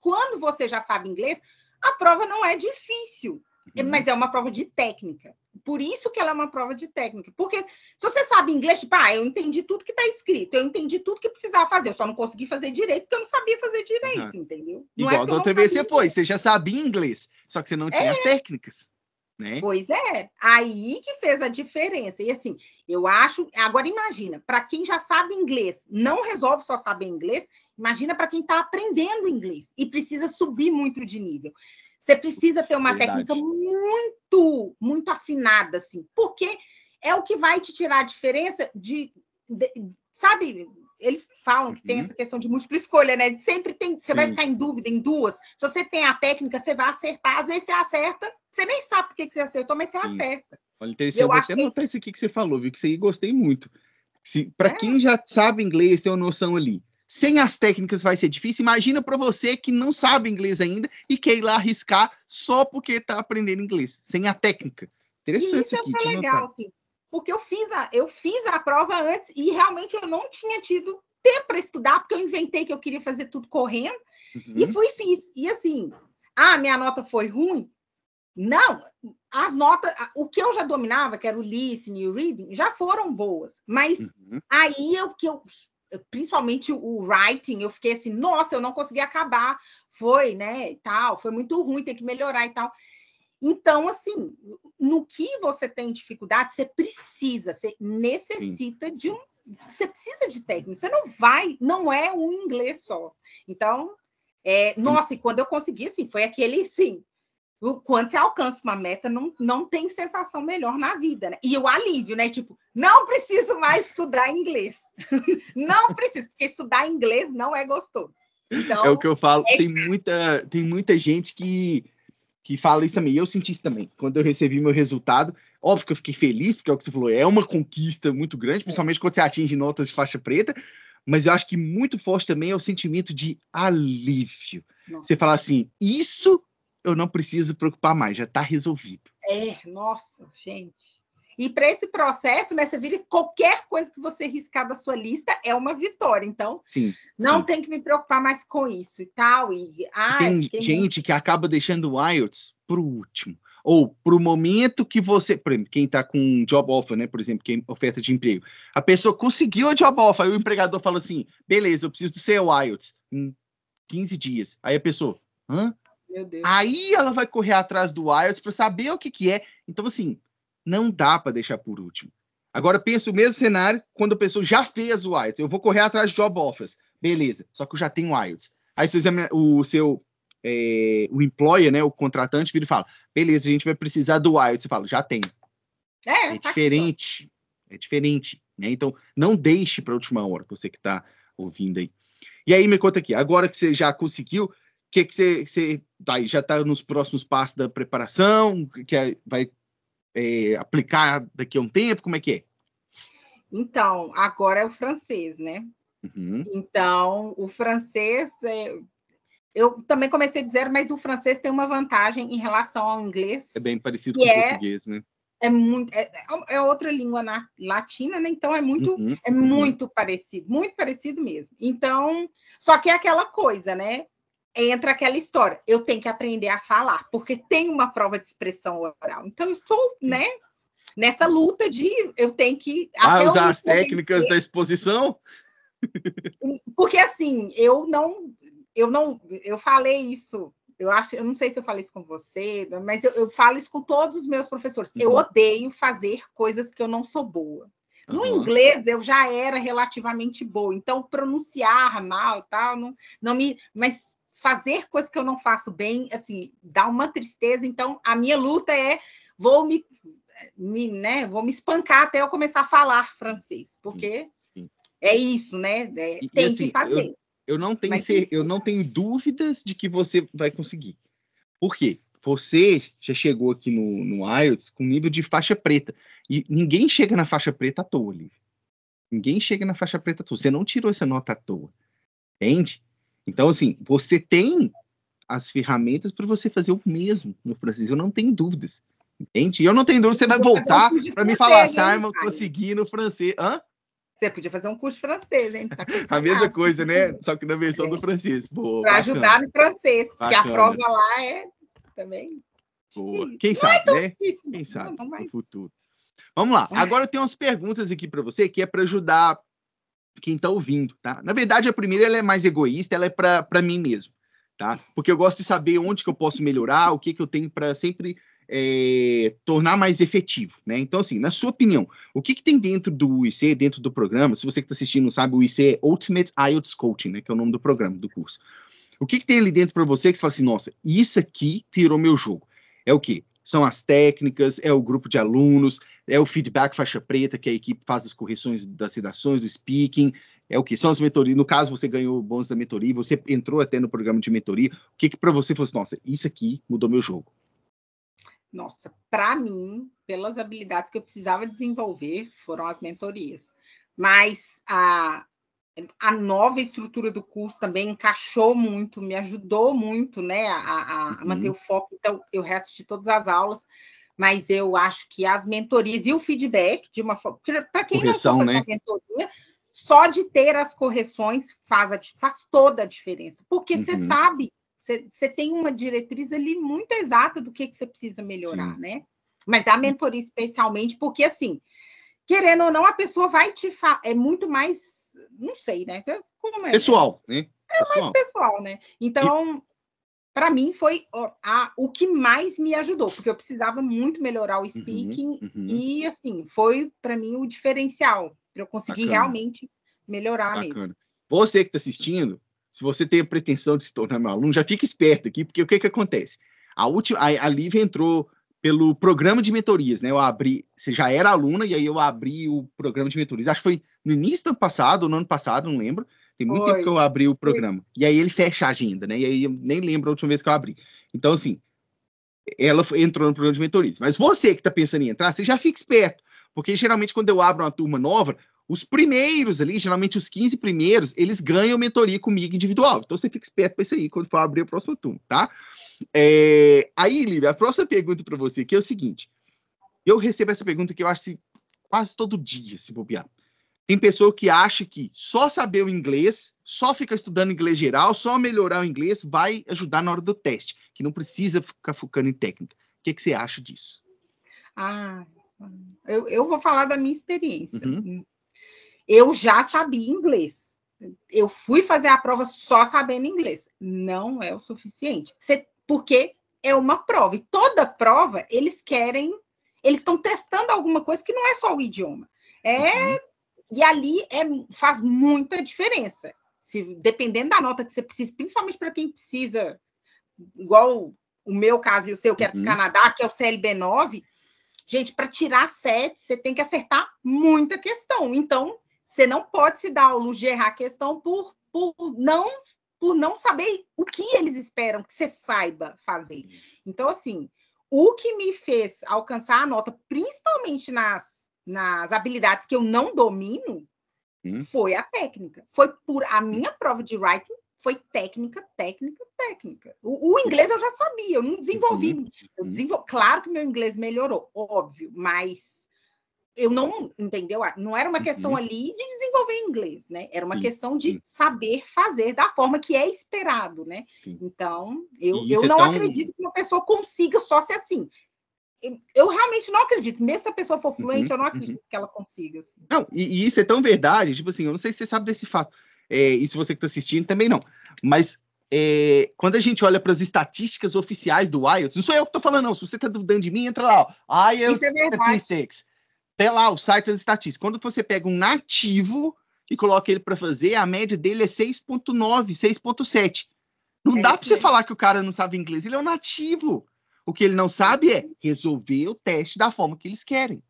Quando você já sabe inglês, a prova não é difícil, é, uhum. mas é uma prova de técnica. Por isso que ela é uma prova de técnica. Porque se você sabe inglês, tipo, ah, eu entendi tudo que está escrito, eu entendi tudo que precisava fazer, eu só não consegui fazer direito porque eu não sabia fazer direito, uhum. entendeu? Não é Igual é da outra vez você foi, você já sabia inglês, só que você não tinha é. as técnicas. Né? Pois é, aí que fez a diferença. E assim, eu acho. Agora imagina, para quem já sabe inglês, não resolve só saber inglês, imagina para quem está aprendendo inglês e precisa subir muito de nível. Você precisa ter uma Verdade. técnica muito, muito afinada, assim, porque é o que vai te tirar a diferença de, de sabe, eles falam que tem uhum. essa questão de múltipla escolha, né? Sempre tem, você Sim. vai ficar em dúvida em duas. Se você tem a técnica, você vai acertar. Às vezes você acerta, você nem sabe por que você acertou, mas você Sim. acerta. Olha, interessante. Eu vou até é notar isso aqui que você falou, viu? Que você aí gostei muito. Para é. quem já sabe inglês, tem uma noção ali. Sem as técnicas vai ser difícil. Imagina para você que não sabe inglês ainda e quer ir lá arriscar só porque está aprendendo inglês, sem a técnica. Interessante isso isso, isso é, é legal, assim porque eu fiz a, eu fiz a prova antes e realmente eu não tinha tido tempo para estudar, porque eu inventei que eu queria fazer tudo correndo, uhum. e fui e fiz. E assim, ah, minha nota foi ruim? Não, as notas, o que eu já dominava, que era o listening e o reading, já foram boas, mas uhum. aí eu que eu principalmente o writing, eu fiquei assim, nossa, eu não consegui acabar, foi, né, e tal, foi muito ruim, tem que melhorar e tal. Então, assim, no que você tem dificuldade, você precisa, você necessita Sim. de um. Você precisa de técnica, você não vai, não é um inglês só. Então, é, nossa, e quando eu consegui, assim, foi aquele, sim, quando você alcança uma meta, não, não tem sensação melhor na vida, né? E o alívio, né? Tipo, não preciso mais estudar inglês. não preciso, porque estudar inglês não é gostoso. Então, é o então, que eu falo, é... tem, muita, tem muita gente que que fala isso também. eu senti isso também. Quando eu recebi meu resultado, óbvio que eu fiquei feliz, porque é o que você falou, é uma conquista muito grande, é. principalmente quando você atinge notas de faixa preta. Mas eu acho que muito forte também é o sentimento de alívio. Nossa. Você fala assim: isso eu não preciso preocupar mais, já está resolvido. É, nossa, gente. E para esse processo, Mestre né, Vira, qualquer coisa que você riscar da sua lista é uma vitória. Então, sim, não sim. tem que me preocupar mais com isso e tal. E, ai, tem gente que acaba deixando o IELTS para o último. Ou para o momento que você. Por exemplo, quem está com job offer, né? Por exemplo, quem oferta de emprego. A pessoa conseguiu a job offer, aí o empregador fala assim: beleza, eu preciso do seu IELTS em 15 dias. Aí a pessoa, hã? Aí ela vai correr atrás do IELTS para saber o que, que é. Então, assim, não dá para deixar por último. Agora pensa o mesmo cenário quando a pessoa já fez o IELTS. Eu vou correr atrás de job offers. Beleza, só que eu já tenho IELTS. Aí o seu é, o employer, né, o contratante, vira e fala: beleza, a gente vai precisar do IELTS. Você fala: já tem. É, é tá diferente. é diferente. Né? Então, não deixe para a última hora, você que está ouvindo aí. E aí, me conta aqui, agora que você já conseguiu, o que, que você, você tá, já está nos próximos passos da preparação? Que é, vai é, aplicar daqui a um tempo? Como é que é? Então, agora é o francês, né? Uhum. Então, o francês, é... eu também comecei de zero, mas o francês tem uma vantagem em relação ao inglês. É bem parecido com o é... português, né? É, muito, é, é outra língua na, latina, né? Então é muito, uhum. é uhum. muito parecido, muito parecido mesmo. Então, só que é aquela coisa, né? entra aquela história. Eu tenho que aprender a falar, porque tem uma prova de expressão oral. Então, eu estou, né, nessa luta de eu tenho que. Ah, usar as técnicas da exposição? Porque assim, eu não, eu não, eu falei isso. Eu acho, eu não sei se eu falei isso com você, mas eu, eu falo isso com todos os meus professores. Uhum. Eu odeio fazer coisas que eu não sou boa. No uhum. inglês eu já era relativamente boa, então pronunciar mal, tal, não, não me, mas fazer coisas que eu não faço bem, assim, dá uma tristeza. Então, a minha luta é vou me, me né, vou me espancar até eu começar a falar francês, porque sim, sim. é isso, né? É, e, tem e, assim, que fazer. Eu, eu não tenho eu não tenho dúvidas de que você vai conseguir. Por quê? Você já chegou aqui no, no IELTS com nível de faixa preta. E ninguém chega na faixa preta à toa, Lívia. Ninguém chega na faixa preta à toa. Você não tirou essa nota à toa. Entende? Então, assim, você tem as ferramentas para você fazer o mesmo no francês. eu não tenho dúvidas. Entende? E eu não tenho dúvida, você vai voltar para me falar, Simon, ah, consegui no francês. Hã? Você podia fazer um curso francês, hein? Tá a mesma coisa, né? Só que na versão é. do francês. Para ajudar no francês, bacana. que a prova lá é também. Boa. Quem não é sabe, é né? Difícil, Quem não, sabe não, mas... no futuro. Vamos lá. Agora eu tenho umas perguntas aqui para você que é para ajudar quem está ouvindo, tá? Na verdade, a primeira ela é mais egoísta, ela é para mim mesmo, tá? Porque eu gosto de saber onde que eu posso melhorar, o que que eu tenho para sempre é, tornar mais efetivo, né? Então, assim, na sua opinião, o que que tem dentro do IC, dentro do programa? Se você que está assistindo sabe, o IC é Ultimate IELTS Coaching, né? Que é o nome do programa, do curso. O que que tem ali dentro para você que você fala assim, nossa, isso aqui tirou meu jogo? É o quê? são as técnicas, é o grupo de alunos, é o feedback faixa preta, que a equipe faz as correções das redações, do speaking, é o que são as mentorias. No caso, você ganhou bônus da mentoria, você entrou até no programa de mentoria. O que, que para você falou assim, nossa, isso aqui mudou meu jogo? Nossa, para mim, pelas habilidades que eu precisava desenvolver, foram as mentorias. Mas a, a nova estrutura do curso também encaixou muito, me ajudou muito, né, a, a uhum. manter o foco. Então, eu reassisti todas as aulas, mas eu acho que as mentorias e o feedback de uma forma, para quem Correção, não né? mentoria, só de ter as correções faz, a, faz toda a diferença, porque uhum. você sabe, você, tem uma diretriz ali muito exata do que, que você precisa melhorar, Sim. né? Mas a mentoria especialmente, porque assim, querendo ou não, a pessoa vai te falar, é muito mais não sei, né? Como é? Né? Pessoal, né? É pessoal. mais pessoal, né? Então, e... para mim foi a, o que mais me ajudou, porque eu precisava muito melhorar o uhum, speaking uhum, uhum. e assim, foi para mim o diferencial para eu conseguir Bacana. realmente melhorar Bacana. mesmo. Você que está assistindo, se você tem a pretensão de se tornar meu aluno, já fica esperto aqui, porque o que que acontece? A última a, a Lívia entrou pelo programa de mentorias, né? Eu abri, você já era aluna e aí eu abri o programa de mentorias. Acho que foi no início do ano passado, ou no ano passado, não lembro. Tem muito Oi. tempo que eu abri o programa. E aí ele fecha a agenda, né? E aí eu nem lembro a última vez que eu abri. Então, assim, ela entrou no programa de mentorias. Mas você que está pensando em entrar, você já fica esperto. Porque geralmente quando eu abro uma turma nova, os primeiros ali, geralmente os 15 primeiros, eles ganham mentoria comigo individual. Então você fica esperto para isso aí quando for abrir o próximo turno, tá? É... Aí, Lívia, a próxima pergunta para você que é o seguinte. Eu recebo essa pergunta que eu acho assim, quase todo dia, se bobear. Tem pessoa que acha que só saber o inglês, só ficar estudando inglês geral, só melhorar o inglês vai ajudar na hora do teste, que não precisa ficar focando em técnica. O que, que você acha disso? Ah, eu, eu vou falar da minha experiência. Uhum. Hum, eu já sabia inglês. Eu fui fazer a prova só sabendo inglês. Não é o suficiente. Você, porque é uma prova. E toda prova, eles querem. Eles estão testando alguma coisa que não é só o idioma. É. Uhum e ali é, faz muita diferença. Se, dependendo da nota que você precisa, principalmente para quem precisa, igual o meu caso e o seu, que era é uhum. Canadá, que é o CLB9, gente, para tirar 7, você tem que acertar muita questão. Então, você não pode se dar ao luxo de errar a questão por, por não por não saber o que eles esperam que você saiba fazer. Uhum. Então, assim, o que me fez alcançar a nota, principalmente nas nas habilidades que eu não domino, hum. foi a técnica. Foi por a hum. minha prova de writing foi técnica, técnica, técnica. O, o hum. inglês eu já sabia, eu não desenvolvi. Eu hum. desenvol... Claro que meu inglês melhorou, óbvio, mas eu não, entendeu? Ah, não era uma uhum. questão ali de desenvolver inglês, né? Era uma questão de saber fazer da forma que é esperado, né? Então, eu, eu é não é tão... acredito que uma pessoa consiga só ser assim eu realmente não acredito. Mesmo se a pessoa for uhum, fluente, uhum, eu não uhum. acredito uhum. que ela consiga. Assim. Não, e, e, isso é tão verdade. Tipo assim, eu não sei se você sabe desse fato. É, isso você que está assistindo também não. Mas é, quando a gente olha para as estatísticas oficiais do IELTS, não sou eu que estou falando, não. Se você está duvidando de mim, entra lá. Ó, IELTS é Statistics. Até lá, o site das estatísticas. Quando você pega um nativo e coloca ele para fazer, a média dele é 6,9, 6,7. Não é dá para você falar que o cara não sabe inglês. Ele é um nativo. O que ele não sabe é resolver o teste da forma que eles querem.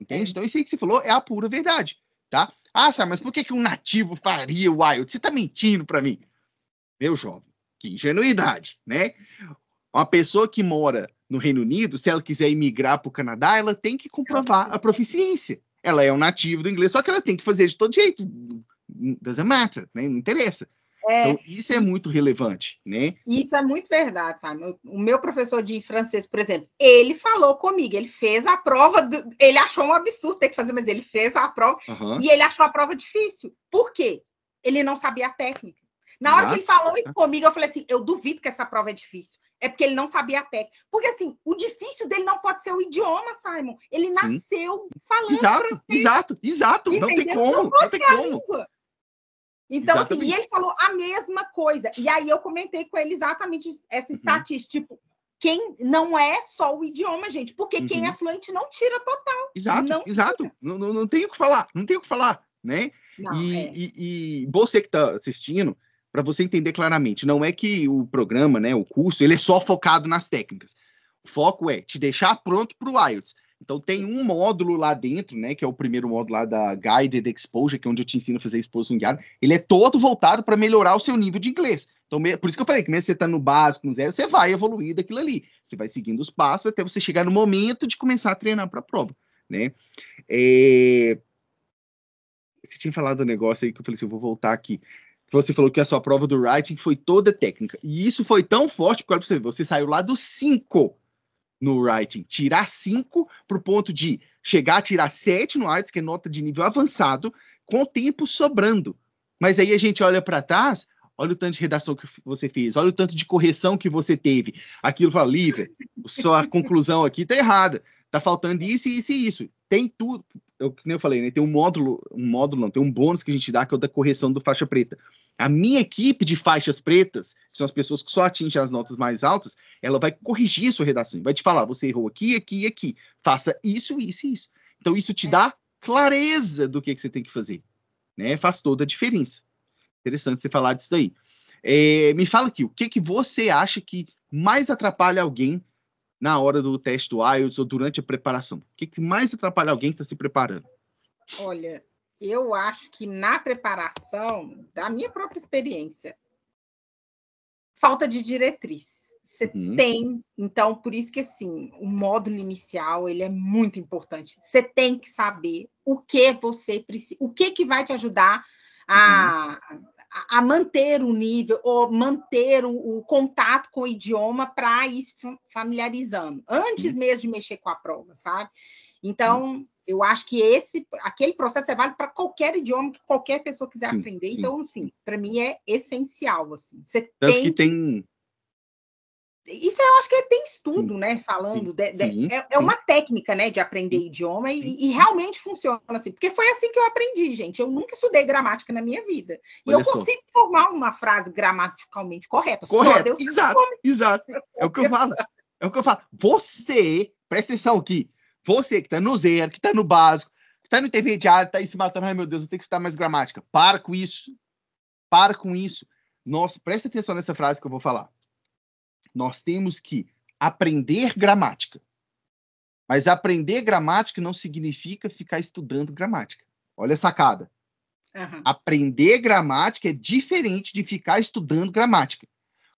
Entende? É. Então, isso aí que você falou é a pura verdade, tá? Ah, sabe, mas por que, que um nativo faria o Wild? Você tá mentindo para mim. Meu jovem, que ingenuidade, né? Uma pessoa que mora no Reino Unido, se ela quiser imigrar para o Canadá, ela tem que comprovar a proficiência. Ela é um nativo do inglês, só que ela tem que fazer de todo jeito. Doesn't matter, né? não interessa. É, então, isso é muito relevante, né? Isso é muito verdade, sabe? O meu professor de francês, por exemplo, ele falou comigo, ele fez a prova, do, ele achou um absurdo ter que fazer, mas ele fez a prova uhum. e ele achou a prova difícil. Por quê? Ele não sabia a técnica. Na hora ah, que ele falou isso comigo, eu falei assim: eu duvido que essa prova é difícil. É porque ele não sabia a técnica. Porque, assim, o difícil dele não pode ser o idioma, Simon. Ele nasceu Sim. falando exato, francês. Exato, exato. Entendeu? Não tem como. Não, não tem como. Língua. Então, exatamente. assim, e ele falou a mesma coisa. E aí eu comentei com ele exatamente essa uhum. estatística. Uhum. Tipo, quem não é só o idioma, gente, porque uhum. quem é fluente não tira total. Exato, não exato. Não, não, não tem o que falar, não tem o que falar, né? Não, e, é. e, e você que está assistindo, para você entender claramente, não é que o programa, né, o curso, ele é só focado nas técnicas. O foco é te deixar pronto para o IELTS. Então tem um módulo lá dentro, né, que é o primeiro módulo lá da Guided Exposure, que é onde eu te ensino a fazer exposição guiada. Ele é todo voltado para melhorar o seu nível de inglês. Então, por isso que eu falei que mesmo você está no básico, no zero, você vai evoluir daquilo ali. Você vai seguindo os passos até você chegar no momento de começar a treinar para a prova, né? É... Você tinha falado do um negócio aí que eu falei assim, eu vou voltar aqui você falou que a sua prova do writing foi toda técnica. E isso foi tão forte, porque olha pra você você saiu lá do 5 no writing, tirar 5 para o ponto de chegar a tirar 7 no arts, que é nota de nível avançado, com tempo sobrando. Mas aí a gente olha para trás, olha o tanto de redação que você fez, olha o tanto de correção que você teve. Aquilo fala, Lívia, sua conclusão aqui tá errada, tá faltando isso, isso e isso. Tem tudo, eu, nem eu falei, né, tem um módulo, um módulo não, tem um bônus que a gente dá, que é o da correção do faixa preta. A minha equipe de faixas pretas, que são as pessoas que só atingem as notas mais altas, ela vai corrigir a sua redação, vai te falar, você errou aqui, aqui e aqui, faça isso, isso e isso. Então, isso te é. dá clareza do que, que você tem que fazer, né? Faz toda a diferença. Interessante você falar disso daí. É, me fala aqui, o que, que você acha que mais atrapalha alguém na hora do teste do IELTS ou durante a preparação? O que, que mais atrapalha alguém que está se preparando? Olha, eu acho que na preparação, da minha própria experiência, falta de diretriz. Você uhum. tem, então, por isso que assim, o módulo inicial ele é muito importante. Você tem que saber o que você precisa, o que que vai te ajudar a, uhum a manter o nível, ou manter o, o contato com o idioma para ir se familiarizando, antes uhum. mesmo de mexer com a prova, sabe? Então, uhum. eu acho que esse, aquele processo é válido para qualquer idioma que qualquer pessoa quiser sim, aprender. Sim. Então, assim, para mim é essencial, assim. Você Tanto tem... que tem... Isso eu acho que tem tudo, né? Falando. De, de, é, é, uma técnica, né, de aprender idioma e, e, realmente funciona assim. Porque foi assim que eu aprendi, gente. Eu nunca estudei gramática na minha vida. E Olha eu só. consigo formar uma frase gramaticalmente correta. Correto. exato, exato. É o que eu falo. É o que eu falo. Você, presta atenção aqui. Você que está no zero, que está no básico, que está no intermediário, está aí se matando. Tá, ai, meu Deus, eu tenho que estudar mais gramática. Para com isso. Para com isso. Nós, presta atenção nessa frase que eu vou falar. Nós temos que aprender gramática. Mas aprender gramática não significa ficar estudando gramática. Olha a sacada. Uhum. Aprender gramática é diferente de ficar estudando gramática.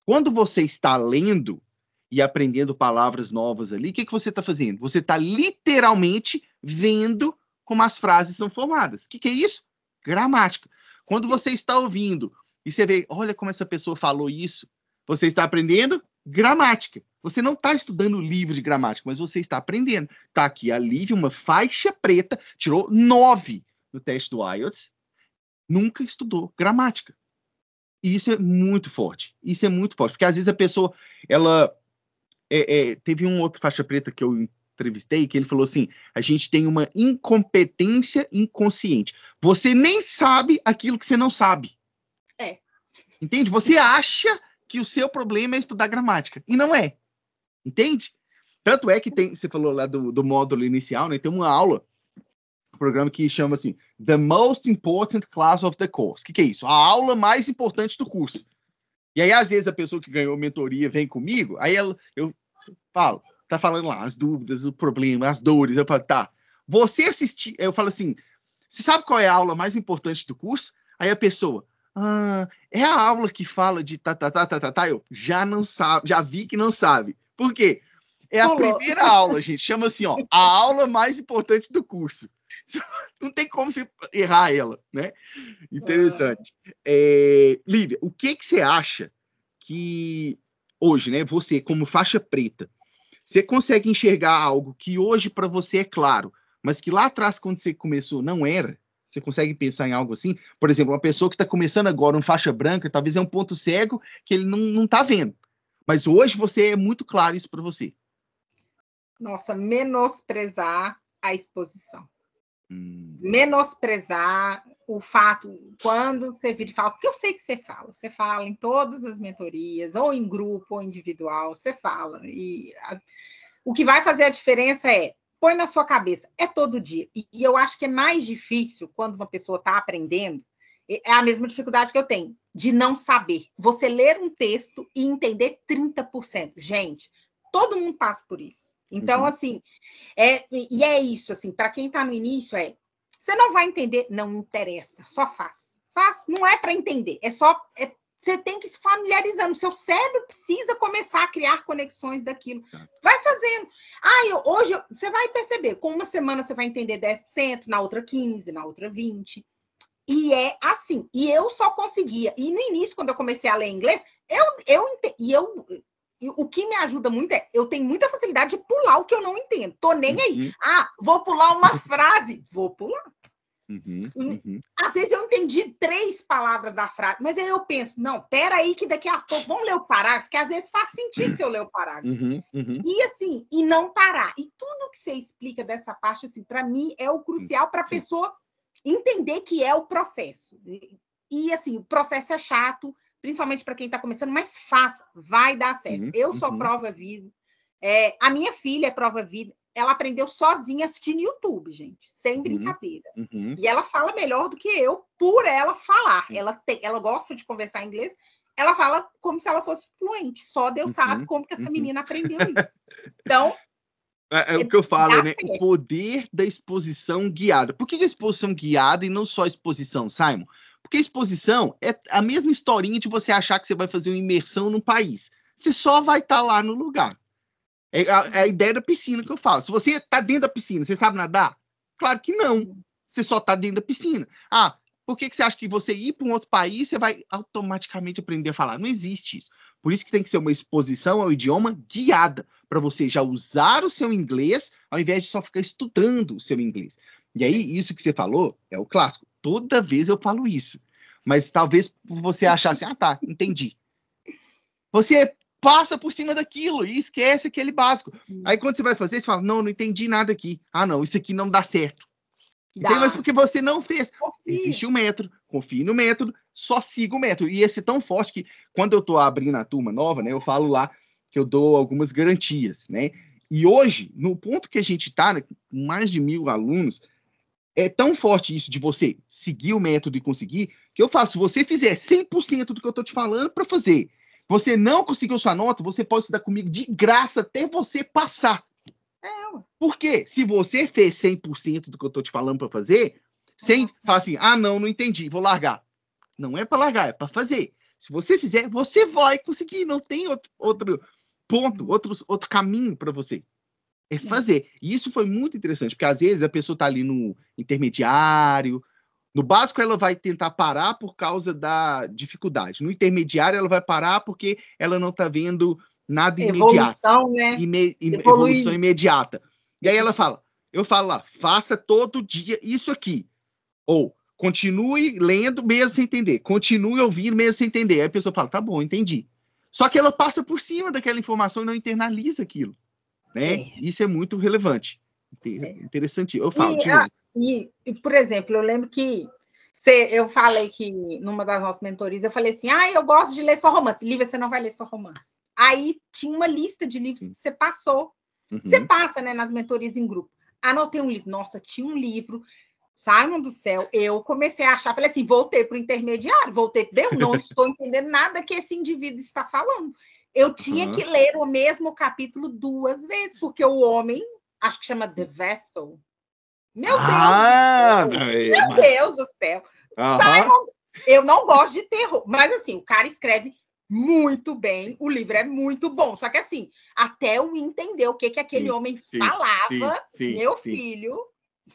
Quando você está lendo e aprendendo palavras novas ali, o que, que você está fazendo? Você está literalmente vendo como as frases são formadas. O que, que é isso? Gramática. Quando você está ouvindo e você vê, olha como essa pessoa falou isso, você está aprendendo gramática. Você não está estudando livro de gramática, mas você está aprendendo. Está aqui a Lívia, uma faixa preta, tirou nove no teste do IELTS, nunca estudou gramática. E isso é muito forte. Isso é muito forte, porque às vezes a pessoa, ela é, é, teve um outro faixa preta que eu entrevistei que ele falou assim: a gente tem uma incompetência inconsciente. Você nem sabe aquilo que você não sabe. É. Entende? Você acha que o seu problema é estudar gramática e não é. Entende? Tanto é que tem, você falou lá do, do módulo inicial, né? Tem uma aula, um programa que chama assim The Most Important Class of the Course. O que, que é isso? A aula mais importante do curso. E aí, às vezes, a pessoa que ganhou mentoria vem comigo, aí ela, eu falo, tá falando lá as dúvidas, o problema, as dores. Eu falo, tá. Você assistir, eu falo assim, você sabe qual é a aula mais importante do curso? Aí a pessoa, ah, é a aula que fala de tá, tá, tá, tá, tá, tá. Eu já não sabe, já vi que não sabe. Por quê? É a Olá. primeira aula, gente. Chama assim, ó, a aula mais importante do curso. Não tem como você errar ela, né? Interessante. Ah. É, Lívia, o que, que você acha que hoje, né, você, como faixa preta, você consegue enxergar algo que hoje para você é claro, mas que lá atrás, quando você começou, não era? Você consegue pensar em algo assim? Por exemplo, uma pessoa que está começando agora, um faixa branca, talvez é um ponto cego que ele não está vendo. Mas hoje você é muito claro isso para você. Nossa, menosprezar a exposição. Hum. Menosprezar o fato, quando você vira e fala, porque eu sei que você fala, você fala em todas as mentorias, ou em grupo, ou individual, você fala. E a, o que vai fazer a diferença é põe na sua cabeça, é todo dia. E, e eu acho que é mais difícil quando uma pessoa está aprendendo é, é a mesma dificuldade que eu tenho, de não saber. Você ler um texto e entender 30%. Gente, todo mundo passa por isso. Então, uhum. assim, é, e é isso, assim, para quem está no início, é. Você não vai entender, não interessa, só faz. Faz, não é para entender, é só. É, você tem que se familiarizando. O seu cérebro precisa começar a criar conexões daquilo. Vai fazendo. Ah, eu, hoje eu, você vai perceber. Com uma semana você vai entender 10%, na outra 15%, na outra 20%. E é assim, e eu só conseguia. E no início, quando eu comecei a ler inglês, eu, eu, e eu o que me ajuda muito é eu tenho muita facilidade de pular o que eu não entendo. Tô nem uhum. aí. Ah, vou pular uma frase, vou pular. Uhum, hum, uhum. Às vezes eu entendi três palavras da frase, mas aí eu penso, não, pera aí que daqui a pouco vamos ler o parágrafo, que às vezes faz sentido se eu ler o parágrafo. Uhum, uhum. E assim, e não parar. E tudo que você explica dessa parte, assim, para mim é o crucial para a pessoa entender que é o processo. E, assim, o processo é chato, principalmente para quem está começando, mas faça, vai dar certo. Uhum, eu sou uhum. prova viva. É, a minha filha é prova viva. Ela aprendeu sozinha assistindo YouTube, gente, sem uhum, brincadeira. Uhum. E ela fala melhor do que eu por ela falar. Ela, tem, ela gosta de conversar inglês, ela fala como se ela fosse fluente, só Deus uhum, sabe como que essa uhum. menina aprendeu isso. Então, é, é o que eu falo, né? O poder da exposição guiada. Por que, a exposição guiada e não só a exposição, Simon? Porque a exposição é a mesma historinha de você achar que você vai fazer uma imersão num país. Você só vai estar tá lá no lugar. É a, é a, ideia da piscina que eu falo. Se você está dentro da piscina, você sabe nadar? Claro que não. Você só está dentro da piscina. Ah, por que, que você acha que você ir para um outro país, você vai automaticamente aprender a falar? Não existe isso. Por isso que tem que ser uma exposição ao idioma guiada, para você já usar o seu inglês, ao invés de só ficar estudando o seu inglês. E aí, é. isso que você falou é o clássico. Toda vez eu falo isso. Mas talvez você achasse, ah, tá, entendi. Você passa por cima daquilo e esquece aquele básico. Hum. Aí quando você vai fazer, você fala, não, não entendi nada aqui. Ah, não, isso aqui não dá certo. Tem Mas porque você não fez. Existe um método, confie no método, só siga o método. E esse é tão forte que quando eu estou abrindo a turma nova, né, eu falo lá que eu dou algumas garantias, né? E hoje, no ponto que a gente está, né, com mais de mil alunos, é tão forte isso de você seguir o método e conseguir, que eu falo, se você fizer 100% do que eu estou te falando para fazer, você não conseguiu sua nota, você pode estudar comigo de graça até você passar. É, ué. Porque se você fez 100% do que eu tô te falando para fazer, sem falar assim, ah, não, não entendi, vou largar. Não é para largar, é para fazer. Se você fizer, você vai conseguir, não tem outro, outro ponto, outro, outro caminho para você. É, é fazer. E isso foi muito interessante, porque às vezes a pessoa tá ali no intermediário, no básico, ela vai tentar parar por causa da dificuldade. No intermediário, ela vai parar porque ela não está vendo nada imediato. Evolução, né? Ime, im, evolução imediata. E aí ela fala, eu falo lá, faça todo dia isso aqui. Ou continue lendo mesmo sem entender, continue ouvindo mesmo sem entender. Aí a pessoa fala, tá bom, entendi. Só que ela passa por cima daquela informação e não internaliza aquilo. Né? É. Isso é muito relevante. É. Interessante. Eu falo, e, a, e, por exemplo, eu lembro que você, eu falei que numa das nossas mentorias, eu falei assim: ah, eu gosto de ler só romance. Lívia, você não vai ler só romance. Aí tinha uma lista de livros que você passou. Uhum. Você passa, né, nas mentorias em grupo. Anotei um livro. Nossa, tinha um livro. Simon do céu, eu comecei a achar, falei assim, voltei para o intermediário, voltei para eu não estou entendendo nada que esse indivíduo está falando. Eu tinha uhum. que ler o mesmo capítulo duas vezes, porque o homem, acho que chama The Vessel, meu ah, Deus! Meu Deus do ah! céu! É, Simon, eu não gosto de terror, mas assim, o cara escreve muito bem, sim. o livro é muito bom. Só que assim, até eu entender o que, que aquele sim, homem sim, falava, meu filho.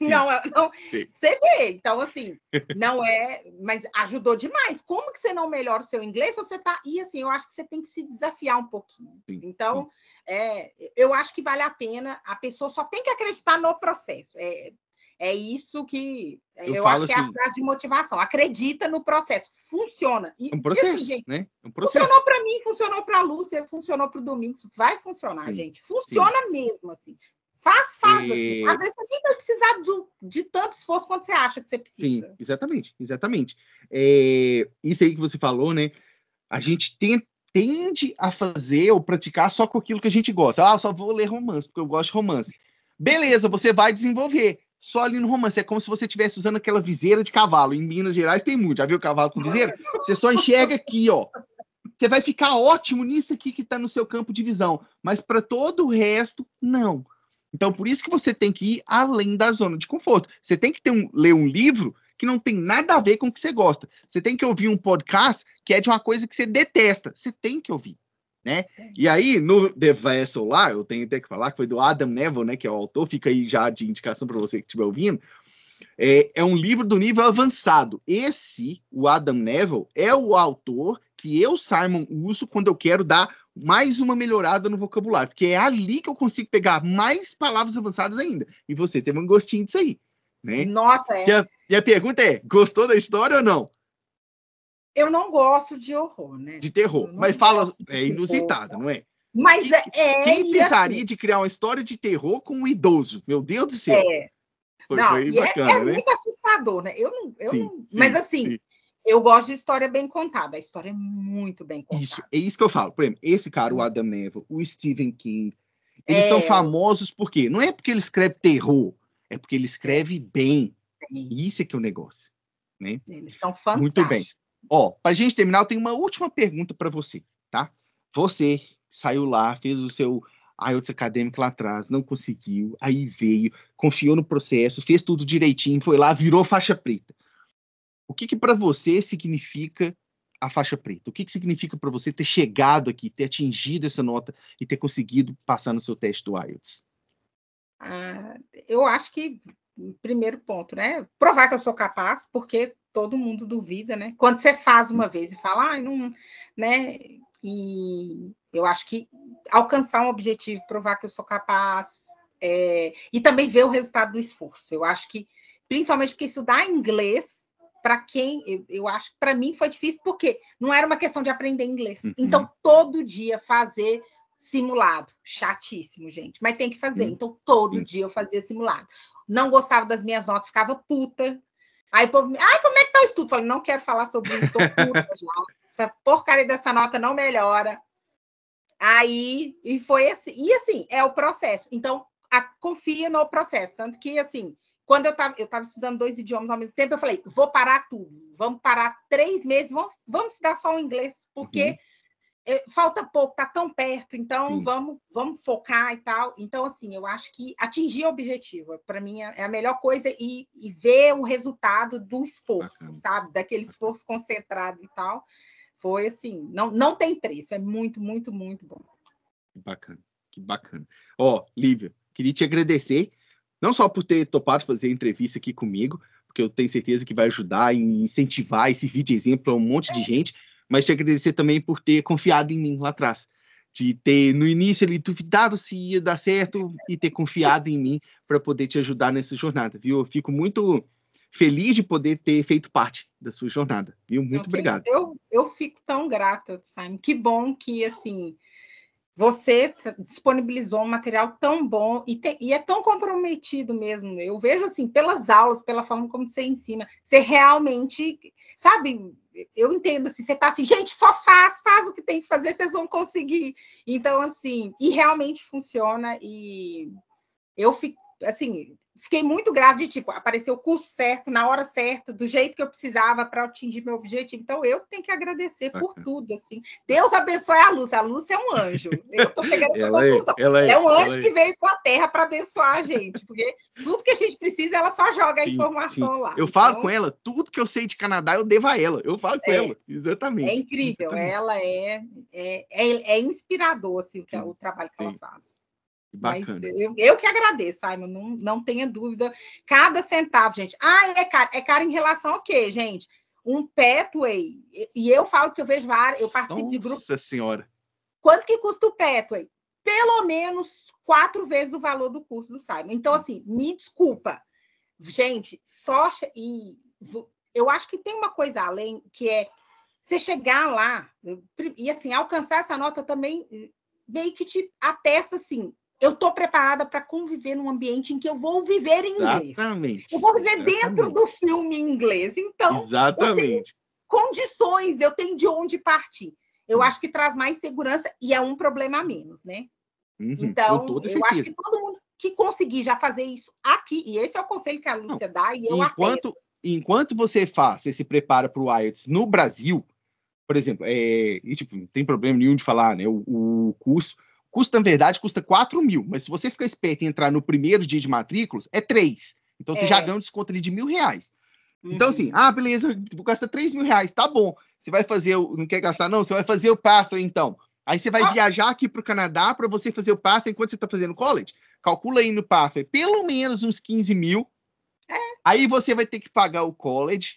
Não, não você vê, então assim, não é, mas ajudou demais. Como que você não melhora o seu inglês você tá. E assim, eu acho que você tem que se desafiar um pouquinho. então, É, eu acho que vale a pena, a pessoa só tem que acreditar no processo. É, é isso que eu, eu acho que assim, é a assim frase de motivação. Acredita no processo, funciona. E, é um processo, assim, gente, né? É um processo. Funcionou para mim, funcionou para a Lúcia, funcionou para o Domingos. Vai funcionar, Sim. gente. Funciona Sim. mesmo assim. Faz, faz assim. e... assim. Às vezes você nem vai precisar do, de tanto esforço quanto você acha que você precisa. Sim, exatamente, exatamente. É, isso aí que você falou, né? A gente tem, tende a fazer ou praticar só com aquilo que a gente gosta. Ah, eu só vou ler romance, porque eu gosto de romance. Beleza, você vai desenvolver só ali no romance. É como se você estivesse usando aquela viseira de cavalo. Em Minas Gerais tem muito. Já viu cavalo com viseira? Você só enxerga aqui, ó. Você vai ficar ótimo nisso aqui que está no seu campo de visão, mas para todo o resto, não. Então, por isso que você tem que ir além da zona de conforto. Você tem que um, ler um livro que não tem nada a ver com o que você gosta. Você tem que ouvir um podcast que é de uma coisa que você detesta. Você tem que ouvir né? É. E aí, no The Vessel lá, eu tenho até que falar que foi do Adam Neville, né? Que é o autor, fica aí já de indicação para você que estiver ouvindo. É, é, um livro do nível avançado. Esse, o Adam Neville, é o autor que eu, Simon, uso quando eu quero dar mais uma melhorada no vocabulário, porque é ali que eu consigo pegar mais palavras avançadas ainda. E você teve um gostinho disso aí, né? Nossa, é. E a, e a pergunta é: gostou da história ou não? eu não gosto de horror, né? De terror. Mas fala, é inusitado, não é? Mas é. é Quem pensaria assim, de criar uma história de terror com um idoso? Meu Deus do céu. É. Foi, não, foi é, bacana, é, é né? muito assustador, né? Eu não. Eu sim, não sim, mas assim. Sim. Eu gosto de história bem contada. A história é muito bem contada. Isso, é isso que eu falo. Por exemplo, esse cara, o hum. Adam Neville, o Stephen King, eles é... são famosos por quê? Não é porque ele escreve terror, é porque ele escreve bem. Sim. Isso é que é o negócio. Né? Eles são fantásticos. Muito bem. Ó, pra gente terminar, eu tenho uma última pergunta para você, tá? Você saiu lá, fez o seu IELTS acadêmico lá atrás, não conseguiu, aí veio, confiou no processo, fez tudo direitinho, foi lá, virou faixa preta. O que que para você significa a faixa preta? O que, que significa para você ter chegado aqui, ter atingido essa nota e ter conseguido passar no seu teste do IELTS? Ah, eu acho que primeiro ponto, né? Provar que eu sou capaz, porque todo mundo duvida, né? Quando você faz uma vez e fala, ai, ah, não, né? E eu acho que alcançar um objetivo, provar que eu sou capaz, é... e também ver o resultado do esforço. Eu acho que, principalmente porque estudar inglês, para quem, eu, eu, acho que para mim foi difícil, porque não era uma questão de aprender inglês. Uhum. Então, todo dia fazer simulado, chatíssimo, gente, mas tem que fazer. Uhum. Então, todo uhum. dia eu fazia simulado não gostava das minhas notas, ficava puta. Aí o povo me, ai, como é que tá o estudo? Falei, não quero falar sobre isso, tô puta já. Essa porcaria dessa nota não melhora. Aí, e foi assim, e assim, é o processo. Então, a, confia no processo. Tanto que, assim, quando eu estava eu tava estudando dois idiomas ao mesmo tempo, eu falei, vou parar tudo, vamos parar três meses, vamos, vamos estudar só o inglês, porque uhum. É, falta pouco, está tão perto, então vamos, vamos focar e tal. Então, assim, eu acho que atingir o objetivo, para mim, é, é a melhor coisa e, e ver o resultado do esforço, Bacana. sabe? Daquele esforço concentrado e tal. Foi assim, não, não tem preço, é muito, muito, muito bom. Que bacana, que bacana. Ó, oh, Lívia, queria te agradecer, não só por ter topado fazer a entrevista aqui comigo, porque eu tenho certeza que vai ajudar e incentivar esse vídeo exemplo a um monte de é. gente mas te agradecer também por ter confiado em mim lá atrás. De ter, no início, ele duvidado se ia dar certo e ter confiado em mim para poder te ajudar nessa jornada, viu? Eu fico muito feliz de poder ter feito parte da sua jornada, viu? Muito eu, obrigado. Eu, eu fico tão grata, Simon. Que bom que, assim, você disponibilizou um material tão bom e, te, e, é tão comprometido mesmo. Eu vejo assim, pelas aulas, pela forma como você ensina, você realmente, sabe, eu entendo, assim, você está assim, gente, só faz, faz o que tem que fazer, vocês vão conseguir. Então, assim, e realmente funciona, e eu fico, assim, fiquei muito grato de tipo, apareceu o curso certo, na hora certa, do jeito que eu precisava para atingir meu objetivo. Então, eu tenho que agradecer por tudo, assim. Deus abençoe a Lúcia. A Lúcia é um anjo. Eu estou pegando essa ela conclusão. É, ela é, é um anjo que veio com a Terra para abençoar a gente, porque tudo que a gente precisa, ela só joga a sim, informação sim. lá. Eu falo então... com ela, tudo que eu sei de Canadá, eu devo a ela. Eu falo com é. ela, exatamente. É incrível, exatamente. ela é, é, é, é inspirador, assim, o, é o trabalho que sim. ela faz. Bacana. Mas eu, eu, que agradeço, Simon, não, não tenha dúvida. Cada centavo, gente. Ah, é caro. É caro em relação ao quê, gente? Um Petway. E eu falo que eu vejo várias, eu participo Nossa de grupos. Nossa Senhora. Quanto que custa o Petway? Pelo menos quatro vezes o valor do custo do Simon. Então, hum. assim, me desculpa. Gente, só. E eu acho que tem uma coisa além, que é você chegar lá e, assim, alcançar essa nota também hum, meio que te atesta, assim, eu estou preparada para conviver num ambiente em que eu vou viver em inglês. Exatamente. Eu vou viver Exatamente. dentro do filme em inglês. Então, Exatamente. condições, eu tenho de onde partir. Eu uhum. acho que traz mais segurança e é um problema a menos, né? Uhum, então, eu acho que todo mundo que conseguir já fazer isso aqui, e esse é o conselho que a Lúcia Não, dá, e eu enquanto, enquanto você faz se prepara para o IELTS no Brasil, por exemplo, é, e, tipo, não tem problema nenhum de falar, né? O, o curso Custa, na verdade, custa 4 mil, mas se você ficar esperto em entrar no primeiro dia de matrículas, é 3. Então você é. já ganha um desconto ali de mil reais. Então, uhum. Então, assim, ah, beleza, vou gastar 3 mil reais, tá bom. Você vai fazer, o, não quer gastar, não? Você vai fazer o Pathway, então. Aí você vai ah. viajar aqui para o Canadá para você fazer o Pathway enquanto você está fazendo college. Calcula aí no Pathway é pelo menos uns 15 mil. É. Aí você vai ter que pagar o college,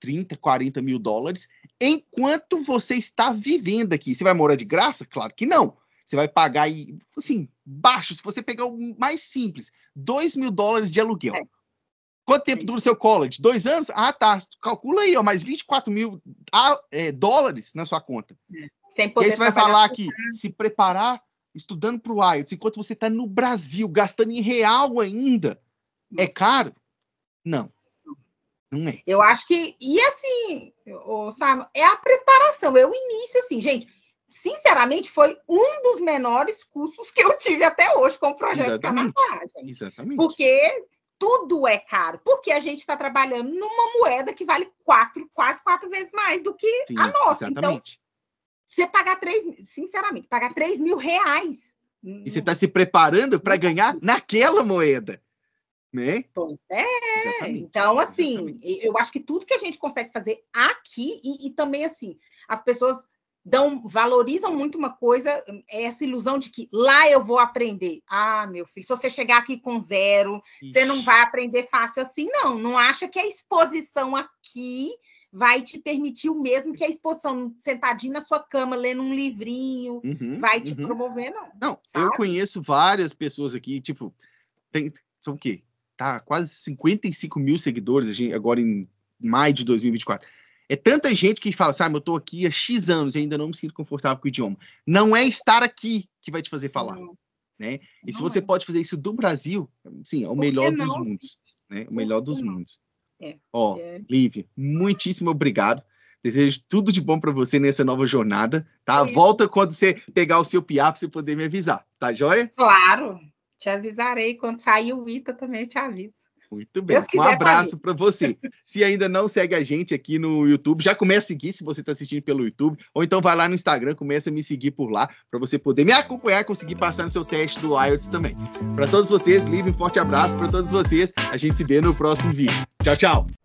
30, 40 mil dólares, enquanto você está vivendo aqui. Você vai morar de graça? Claro que não. Você vai pagar, e, assim, baixo, se você pegar o mais simples, 2 mil dólares de aluguel. É. Quanto tempo é dura o seu college? Dois anos? Ah, tá. Calcula aí, ó, mais 24 mil é, dólares na sua conta. É. Sem poder e aí você vai falar que se preparar estudando para o IELTS, enquanto você está no Brasil, gastando em real ainda, é Nossa. é caro? Não. Não é. Eu acho que. E assim, o Simon, é a preparação, é o início, assim, gente sinceramente, foi um dos menores custos que eu tive até hoje com o projeto Exatamente. Exatamente. Porque tudo é caro, porque a gente está trabalhando numa moeda que vale quatro, quase quatro vezes mais do que Sim, a nossa. Então, exatamente. Então, você pagar três, sinceramente, pagar três mil reais. E você está se preparando para ganhar naquela moeda. Né? Pois é. Exatamente. Então, assim, Exatamente. eu acho que tudo que a gente consegue fazer aqui, e, e também, assim, as pessoas dão, valorizam muito uma coisa, é essa ilusão de que lá eu vou aprender. Ah, meu filho, se você chegar aqui com zero, Ixi. você não vai aprender fácil assim, não. Não acha que a exposição aqui vai te permitir o mesmo que a exposição sentadinho na sua cama, lendo um livrinho, uhum, vai te uhum. promover, não. Não, sabe? eu conheço várias pessoas aqui, tipo, tem, são o quê? Tá quase 55 mil seguidores agora em maio de 2024 é tanta gente que fala, sabe, assim, ah, eu estou aqui há X anos e ainda não me sinto confortável com o idioma. Não é estar aqui que vai te fazer falar. Né? E não. se você é. pode fazer isso do Brasil, sim, é o melhor dos mundos. Né? O melhor dos mundos. É. Ó, é. Lívia, muitíssimo obrigado. Desejo tudo de bom para você nessa nova jornada, tá? Volta quando você pegar o seu piá para você poder me avisar, tá joia? Claro, te avisarei. Quando sair o ITA também te aviso. Muito bem. um abraço para você. Se ainda não segue a gente aqui no YouTube, já começa a seguir se você está assistindo pelo YouTube, ou então vai lá no Instagram, começa a me seguir por lá para você poder me acompanhar, e conseguir passar no seu teste do IELTS também. Para todos vocês, livre um forte abraço para todos vocês. A gente se vê no próximo vídeo. Tchau, tchau.